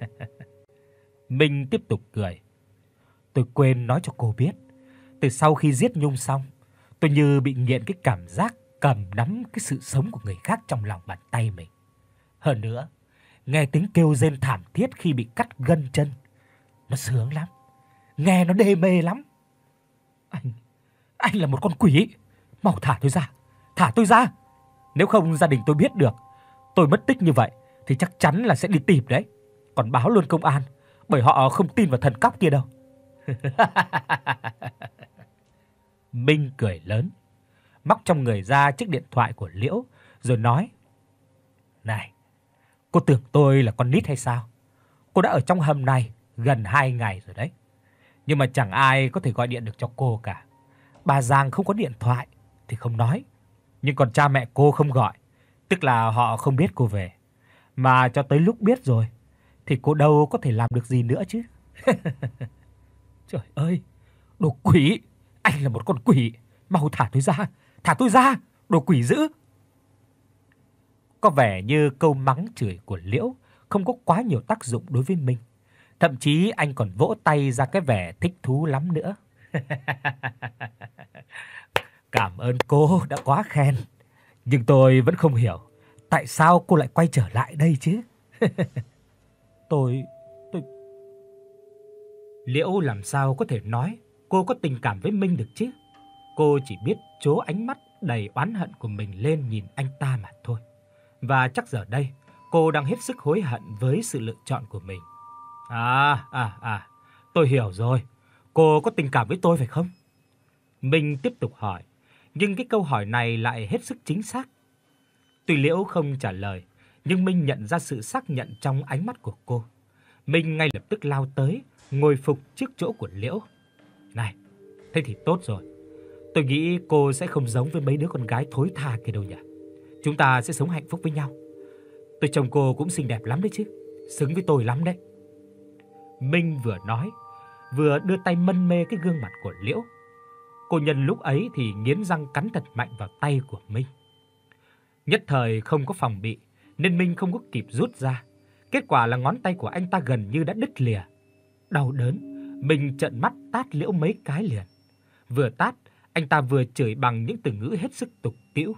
*laughs* Minh tiếp tục cười. Tôi quên nói cho cô biết, từ sau khi giết Nhung xong, tôi như bị nghiện cái cảm giác cầm nắm cái sự sống của người khác trong lòng bàn tay mình. Hơn nữa, nghe tiếng kêu rên thảm thiết khi bị cắt gân chân, nó sướng lắm, nghe nó đê mê lắm. Anh anh là một con quỷ, mau thả tôi ra, thả tôi ra. Nếu không gia đình tôi biết được tôi mất tích như vậy thì chắc chắn là sẽ đi tìm đấy, còn báo luôn công an, bởi họ không tin vào thần cóc kia đâu." *laughs* Minh cười lớn, móc trong người ra chiếc điện thoại của Liễu rồi nói: "Này, cô tưởng tôi là con nít hay sao? Cô đã ở trong hầm này gần 2 ngày rồi đấy. Nhưng mà chẳng ai có thể gọi điện được cho cô cả. Bà Giang không có điện thoại thì không nói, nhưng còn cha mẹ cô không gọi, tức là họ không biết cô về. Mà cho tới lúc biết rồi thì cô đâu có thể làm được gì nữa chứ. *laughs* Trời ơi, đồ quỷ, anh là một con quỷ, mau thả tôi ra, thả tôi ra, đồ quỷ dữ. Có vẻ như câu mắng chửi của Liễu không có quá nhiều tác dụng đối với mình. Thậm chí anh còn vỗ tay ra cái vẻ thích thú lắm nữa. *laughs* Cảm ơn cô đã quá khen, nhưng tôi vẫn không hiểu tại sao cô lại quay trở lại đây chứ. *laughs* tôi tôi Liễu làm sao có thể nói cô có tình cảm với Minh được chứ? Cô chỉ biết chố ánh mắt đầy oán hận của mình lên nhìn anh ta mà thôi. Và chắc giờ đây cô đang hết sức hối hận với sự lựa chọn của mình. À à à, tôi hiểu rồi. Cô có tình cảm với tôi phải không? Minh tiếp tục hỏi nhưng cái câu hỏi này lại hết sức chính xác. Tuy Liễu không trả lời, nhưng Minh nhận ra sự xác nhận trong ánh mắt của cô. Minh ngay lập tức lao tới, ngồi phục trước chỗ của Liễu. "Này, thế thì tốt rồi. Tôi nghĩ cô sẽ không giống với mấy đứa con gái thối tha kia đâu nhỉ. Chúng ta sẽ sống hạnh phúc với nhau. Tôi chồng cô cũng xinh đẹp lắm đấy chứ, xứng với tôi lắm đấy." Minh vừa nói, vừa đưa tay mân mê cái gương mặt của Liễu. Cô nhân lúc ấy thì nghiến răng cắn thật mạnh vào tay của Minh. Nhất thời không có phòng bị, nên Minh không có kịp rút ra. Kết quả là ngón tay của anh ta gần như đã đứt lìa. Đau đớn, Minh trợn mắt tát Liễu mấy cái liền. Vừa tát, anh ta vừa chửi bằng những từ ngữ hết sức tục tĩu.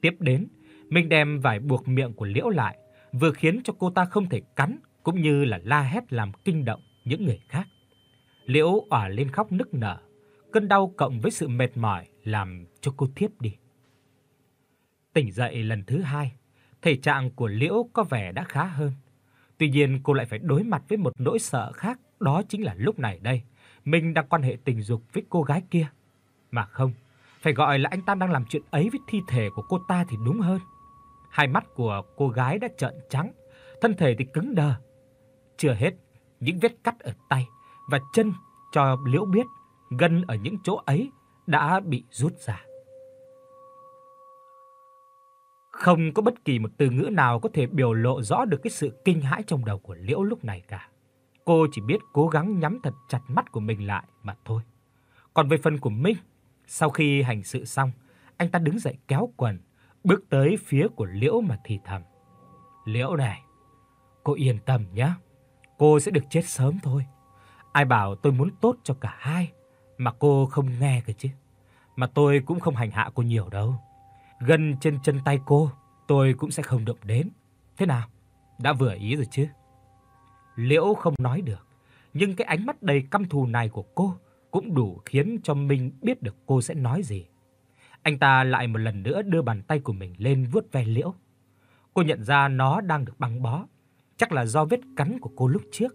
Tiếp đến, Minh đem vải buộc miệng của Liễu lại, vừa khiến cho cô ta không thể cắn cũng như là la hét làm kinh động những người khác. Liễu òa lên khóc nức nở, Cơn đau cộng với sự mệt mỏi làm cho cô thiếp đi. Tỉnh dậy lần thứ hai, thể trạng của Liễu có vẻ đã khá hơn. Tuy nhiên cô lại phải đối mặt với một nỗi sợ khác, đó chính là lúc này đây, mình đang quan hệ tình dục với cô gái kia. Mà không, phải gọi là anh ta đang làm chuyện ấy với thi thể của cô ta thì đúng hơn. Hai mắt của cô gái đã trợn trắng, thân thể thì cứng đờ. Chưa hết, những vết cắt ở tay và chân cho Liễu biết gân ở những chỗ ấy đã bị rút ra. Không có bất kỳ một từ ngữ nào có thể biểu lộ rõ được cái sự kinh hãi trong đầu của Liễu lúc này cả. Cô chỉ biết cố gắng nhắm thật chặt mắt của mình lại mà thôi. Còn về phần của Minh, sau khi hành sự xong, anh ta đứng dậy kéo quần, bước tới phía của Liễu mà thì thầm. "Liễu này, cô yên tâm nhé, cô sẽ được chết sớm thôi. Ai bảo tôi muốn tốt cho cả hai." mà cô không nghe cơ chứ. Mà tôi cũng không hành hạ cô nhiều đâu. Gần trên chân tay cô, tôi cũng sẽ không động đến. Thế nào? Đã vừa ý rồi chứ? Liễu không nói được, nhưng cái ánh mắt đầy căm thù này của cô cũng đủ khiến cho mình biết được cô sẽ nói gì. Anh ta lại một lần nữa đưa bàn tay của mình lên vuốt ve Liễu. Cô nhận ra nó đang được băng bó, chắc là do vết cắn của cô lúc trước.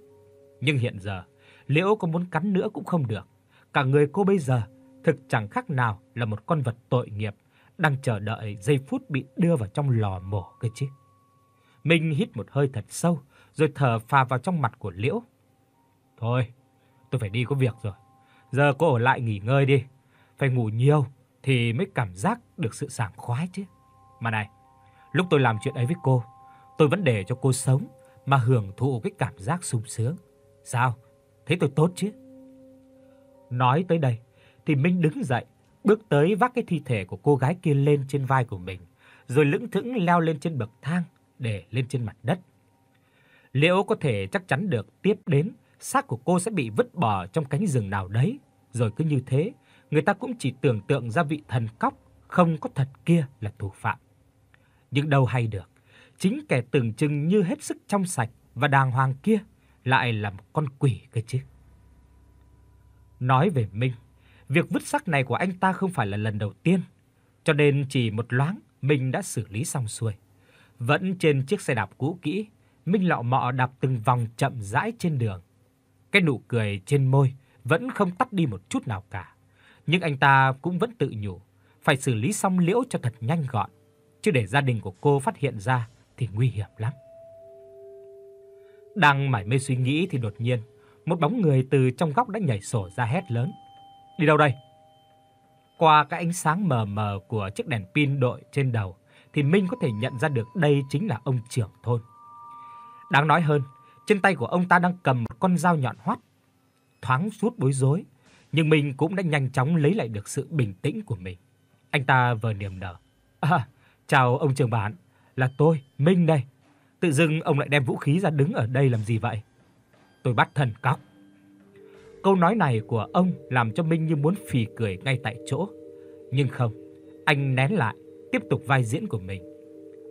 Nhưng hiện giờ, Liễu có muốn cắn nữa cũng không được, cả người cô bây giờ thực chẳng khác nào là một con vật tội nghiệp đang chờ đợi giây phút bị đưa vào trong lò mổ cơ chứ. Minh hít một hơi thật sâu rồi thở phà vào trong mặt của Liễu. Thôi, tôi phải đi có việc rồi. Giờ cô ở lại nghỉ ngơi đi. Phải ngủ nhiều thì mới cảm giác được sự sảng khoái chứ. Mà này, lúc tôi làm chuyện ấy với cô, tôi vẫn để cho cô sống mà hưởng thụ cái cảm giác sung sướng. Sao? Thấy tôi tốt chứ? Nói tới đây, thì Minh đứng dậy, bước tới vác cái thi thể của cô gái kia lên trên vai của mình, rồi lững thững leo lên trên bậc thang để lên trên mặt đất. Liệu có thể chắc chắn được tiếp đến xác của cô sẽ bị vứt bỏ trong cánh rừng nào đấy, rồi cứ như thế, người ta cũng chỉ tưởng tượng ra vị thần cóc không có thật kia là thủ phạm. Nhưng đâu hay được, chính kẻ tưởng chừng như hết sức trong sạch và đàng hoàng kia lại là một con quỷ cơ chứ. Nói về Minh, việc vứt xác này của anh ta không phải là lần đầu tiên, cho nên chỉ một loáng Minh đã xử lý xong xuôi. Vẫn trên chiếc xe đạp cũ kỹ, Minh lọ mọ đạp từng vòng chậm rãi trên đường. Cái nụ cười trên môi vẫn không tắt đi một chút nào cả, nhưng anh ta cũng vẫn tự nhủ, phải xử lý xong liễu cho thật nhanh gọn, chứ để gia đình của cô phát hiện ra thì nguy hiểm lắm. Đang mải mê suy nghĩ thì đột nhiên, một bóng người từ trong góc đã nhảy sổ ra hét lớn. Đi đâu đây? Qua cái ánh sáng mờ mờ của chiếc đèn pin đội trên đầu thì Minh có thể nhận ra được đây chính là ông trưởng thôn. Đáng nói hơn, trên tay của ông ta đang cầm một con dao nhọn hoắt. Thoáng suốt bối rối, nhưng Minh cũng đã nhanh chóng lấy lại được sự bình tĩnh của mình. Anh ta vờ niềm nở. À, chào ông trưởng bản, là tôi, Minh đây. Tự dưng ông lại đem vũ khí ra đứng ở đây làm gì vậy? tôi bắt thần cóc. Câu nói này của ông làm cho Minh như muốn phì cười ngay tại chỗ, nhưng không, anh nén lại, tiếp tục vai diễn của mình.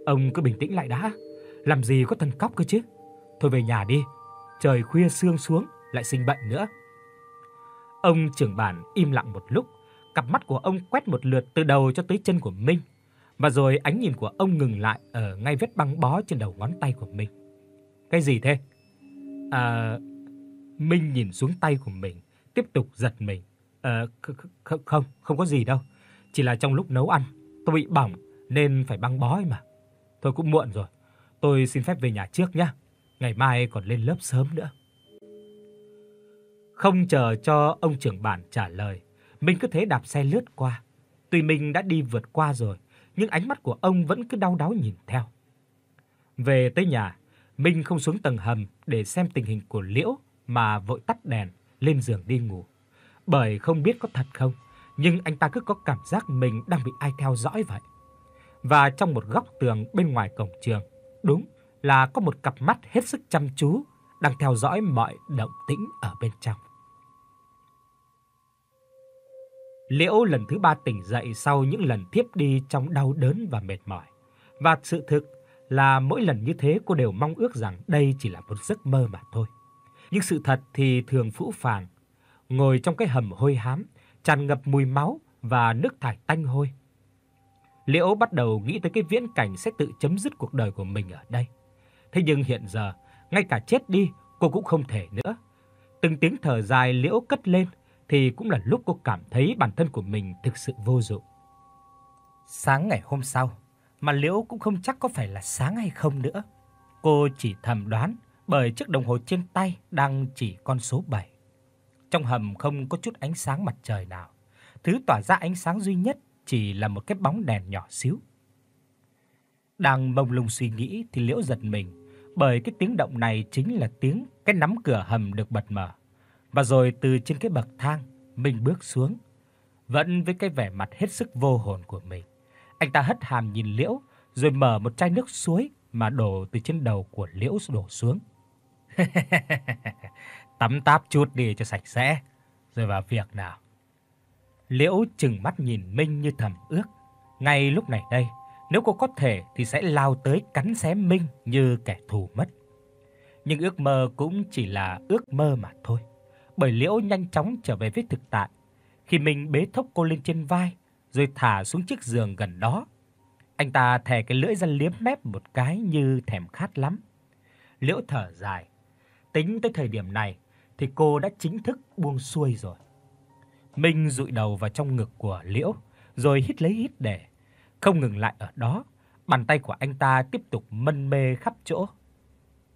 Ông cứ bình tĩnh lại đã, làm gì có thần cóc cơ chứ. Thôi về nhà đi, trời khuya sương xuống lại sinh bệnh nữa. Ông trưởng bản im lặng một lúc, cặp mắt của ông quét một lượt từ đầu cho tới chân của Minh, và rồi ánh nhìn của ông ngừng lại ở ngay vết băng bó trên đầu ngón tay của mình. Cái gì thế? À, Minh nhìn xuống tay của mình, tiếp tục giật mình. À, ờ, không, không, không có gì đâu. Chỉ là trong lúc nấu ăn, tôi bị bỏng nên phải băng bó ấy mà. Thôi cũng muộn rồi, tôi xin phép về nhà trước nhé. Ngày mai còn lên lớp sớm nữa. Không chờ cho ông trưởng bản trả lời, Minh cứ thế đạp xe lướt qua. Tuy Minh đã đi vượt qua rồi, nhưng ánh mắt của ông vẫn cứ đau đáu nhìn theo. Về tới nhà, Minh không xuống tầng hầm để xem tình hình của Liễu mà vội tắt đèn, lên giường đi ngủ. Bởi không biết có thật không, nhưng anh ta cứ có cảm giác mình đang bị ai theo dõi vậy. Và trong một góc tường bên ngoài cổng trường, đúng là có một cặp mắt hết sức chăm chú đang theo dõi mọi động tĩnh ở bên trong. Liễu lần thứ ba tỉnh dậy sau những lần thiếp đi trong đau đớn và mệt mỏi. Và sự thực là mỗi lần như thế cô đều mong ước rằng đây chỉ là một giấc mơ mà thôi. Nhưng sự thật thì thường phũ phàng, ngồi trong cái hầm hôi hám, tràn ngập mùi máu và nước thải tanh hôi. Liễu bắt đầu nghĩ tới cái viễn cảnh sẽ tự chấm dứt cuộc đời của mình ở đây. Thế nhưng hiện giờ, ngay cả chết đi cô cũng không thể nữa. Từng tiếng thở dài Liễu cất lên thì cũng là lúc cô cảm thấy bản thân của mình thực sự vô dụng. Sáng ngày hôm sau, mà Liễu cũng không chắc có phải là sáng hay không nữa. Cô chỉ thầm đoán bởi chiếc đồng hồ trên tay đang chỉ con số 7. Trong hầm không có chút ánh sáng mặt trời nào, thứ tỏa ra ánh sáng duy nhất chỉ là một cái bóng đèn nhỏ xíu. Đang mông lung suy nghĩ thì Liễu giật mình, bởi cái tiếng động này chính là tiếng cái nắm cửa hầm được bật mở. Và rồi từ trên cái bậc thang, mình bước xuống, vẫn với cái vẻ mặt hết sức vô hồn của mình. Anh ta hất hàm nhìn Liễu, rồi mở một chai nước suối mà đổ từ trên đầu của Liễu đổ xuống. *laughs* Tắm táp chút đi cho sạch sẽ, rồi vào việc nào. Liễu chừng mắt nhìn Minh như thầm ước, ngay lúc này đây, nếu cô có thể thì sẽ lao tới cắn xé Minh như kẻ thù mất. Nhưng ước mơ cũng chỉ là ước mơ mà thôi, bởi Liễu nhanh chóng trở về với thực tại. Khi mình bế thốc cô lên trên vai, rồi thả xuống chiếc giường gần đó. Anh ta thè cái lưỡi ra liếm mép một cái như thèm khát lắm. Liễu thở dài, tính tới thời điểm này thì cô đã chính thức buông xuôi rồi. Minh dụi đầu vào trong ngực của Liễu, rồi hít lấy hít để, không ngừng lại ở đó, bàn tay của anh ta tiếp tục mân mê khắp chỗ.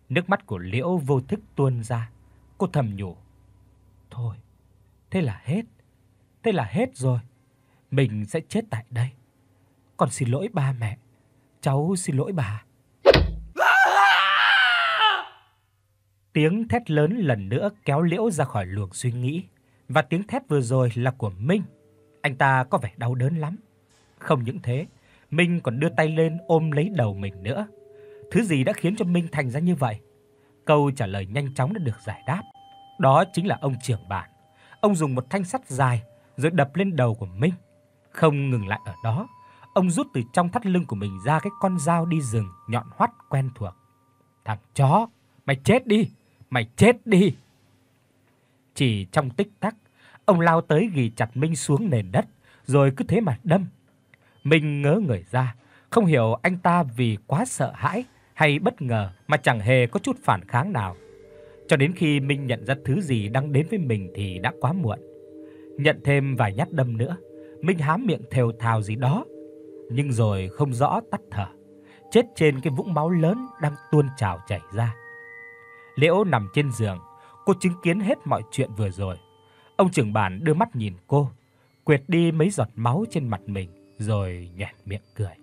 Nước mắt của Liễu vô thức tuôn ra, cô thầm nhủ: "Thôi, thế là hết, thế là hết rồi." mình sẽ chết tại đây. Con xin lỗi ba mẹ. Cháu xin lỗi bà. tiếng thét lớn lần nữa kéo Liễu ra khỏi luồng suy nghĩ, và tiếng thét vừa rồi là của Minh. Anh ta có vẻ đau đớn lắm. Không những thế, Minh còn đưa tay lên ôm lấy đầu mình nữa. Thứ gì đã khiến cho Minh thành ra như vậy? Câu trả lời nhanh chóng đã được giải đáp. Đó chính là ông trưởng bản. Ông dùng một thanh sắt dài rồi đập lên đầu của Minh. Không ngừng lại ở đó, ông rút từ trong thắt lưng của mình ra cái con dao đi rừng nhọn hoắt quen thuộc. Thằng chó, mày chết đi, mày chết đi. Chỉ trong tích tắc, ông lao tới ghì chặt Minh xuống nền đất, rồi cứ thế mà đâm. Minh ngớ người ra, không hiểu anh ta vì quá sợ hãi hay bất ngờ mà chẳng hề có chút phản kháng nào. Cho đến khi Minh nhận ra thứ gì đang đến với mình thì đã quá muộn. Nhận thêm vài nhát đâm nữa, Minh há miệng thều thào gì đó, nhưng rồi không rõ tắt thở, chết trên cái vũng máu lớn đang tuôn trào chảy ra. Liễu nằm trên giường, cô chứng kiến hết mọi chuyện vừa rồi. Ông trưởng bản đưa mắt nhìn cô, quệt đi mấy giọt máu trên mặt mình rồi nhếch miệng cười.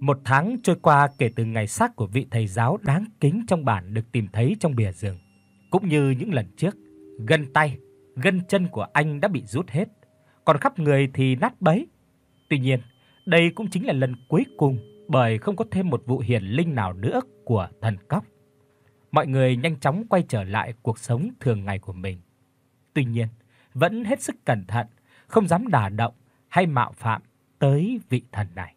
Một tháng trôi qua kể từ ngày xác của vị thầy giáo đáng kính trong bản được tìm thấy trong bìa rừng, cũng như những lần trước, gần tay gân chân của anh đã bị rút hết, còn khắp người thì nát bấy. Tuy nhiên, đây cũng chính là lần cuối cùng bởi không có thêm một vụ hiển linh nào nữa của thần cóc. Mọi người nhanh chóng quay trở lại cuộc sống thường ngày của mình. Tuy nhiên, vẫn hết sức cẩn thận, không dám đả động hay mạo phạm tới vị thần này.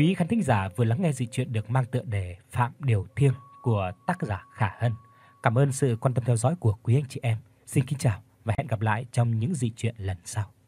Quý khán thính giả vừa lắng nghe dị chuyện được mang tựa đề Phạm Điều Thiêng của tác giả Khả Hân. Cảm ơn sự quan tâm theo dõi của quý anh chị em. Xin kính chào và hẹn gặp lại trong những dị chuyện lần sau.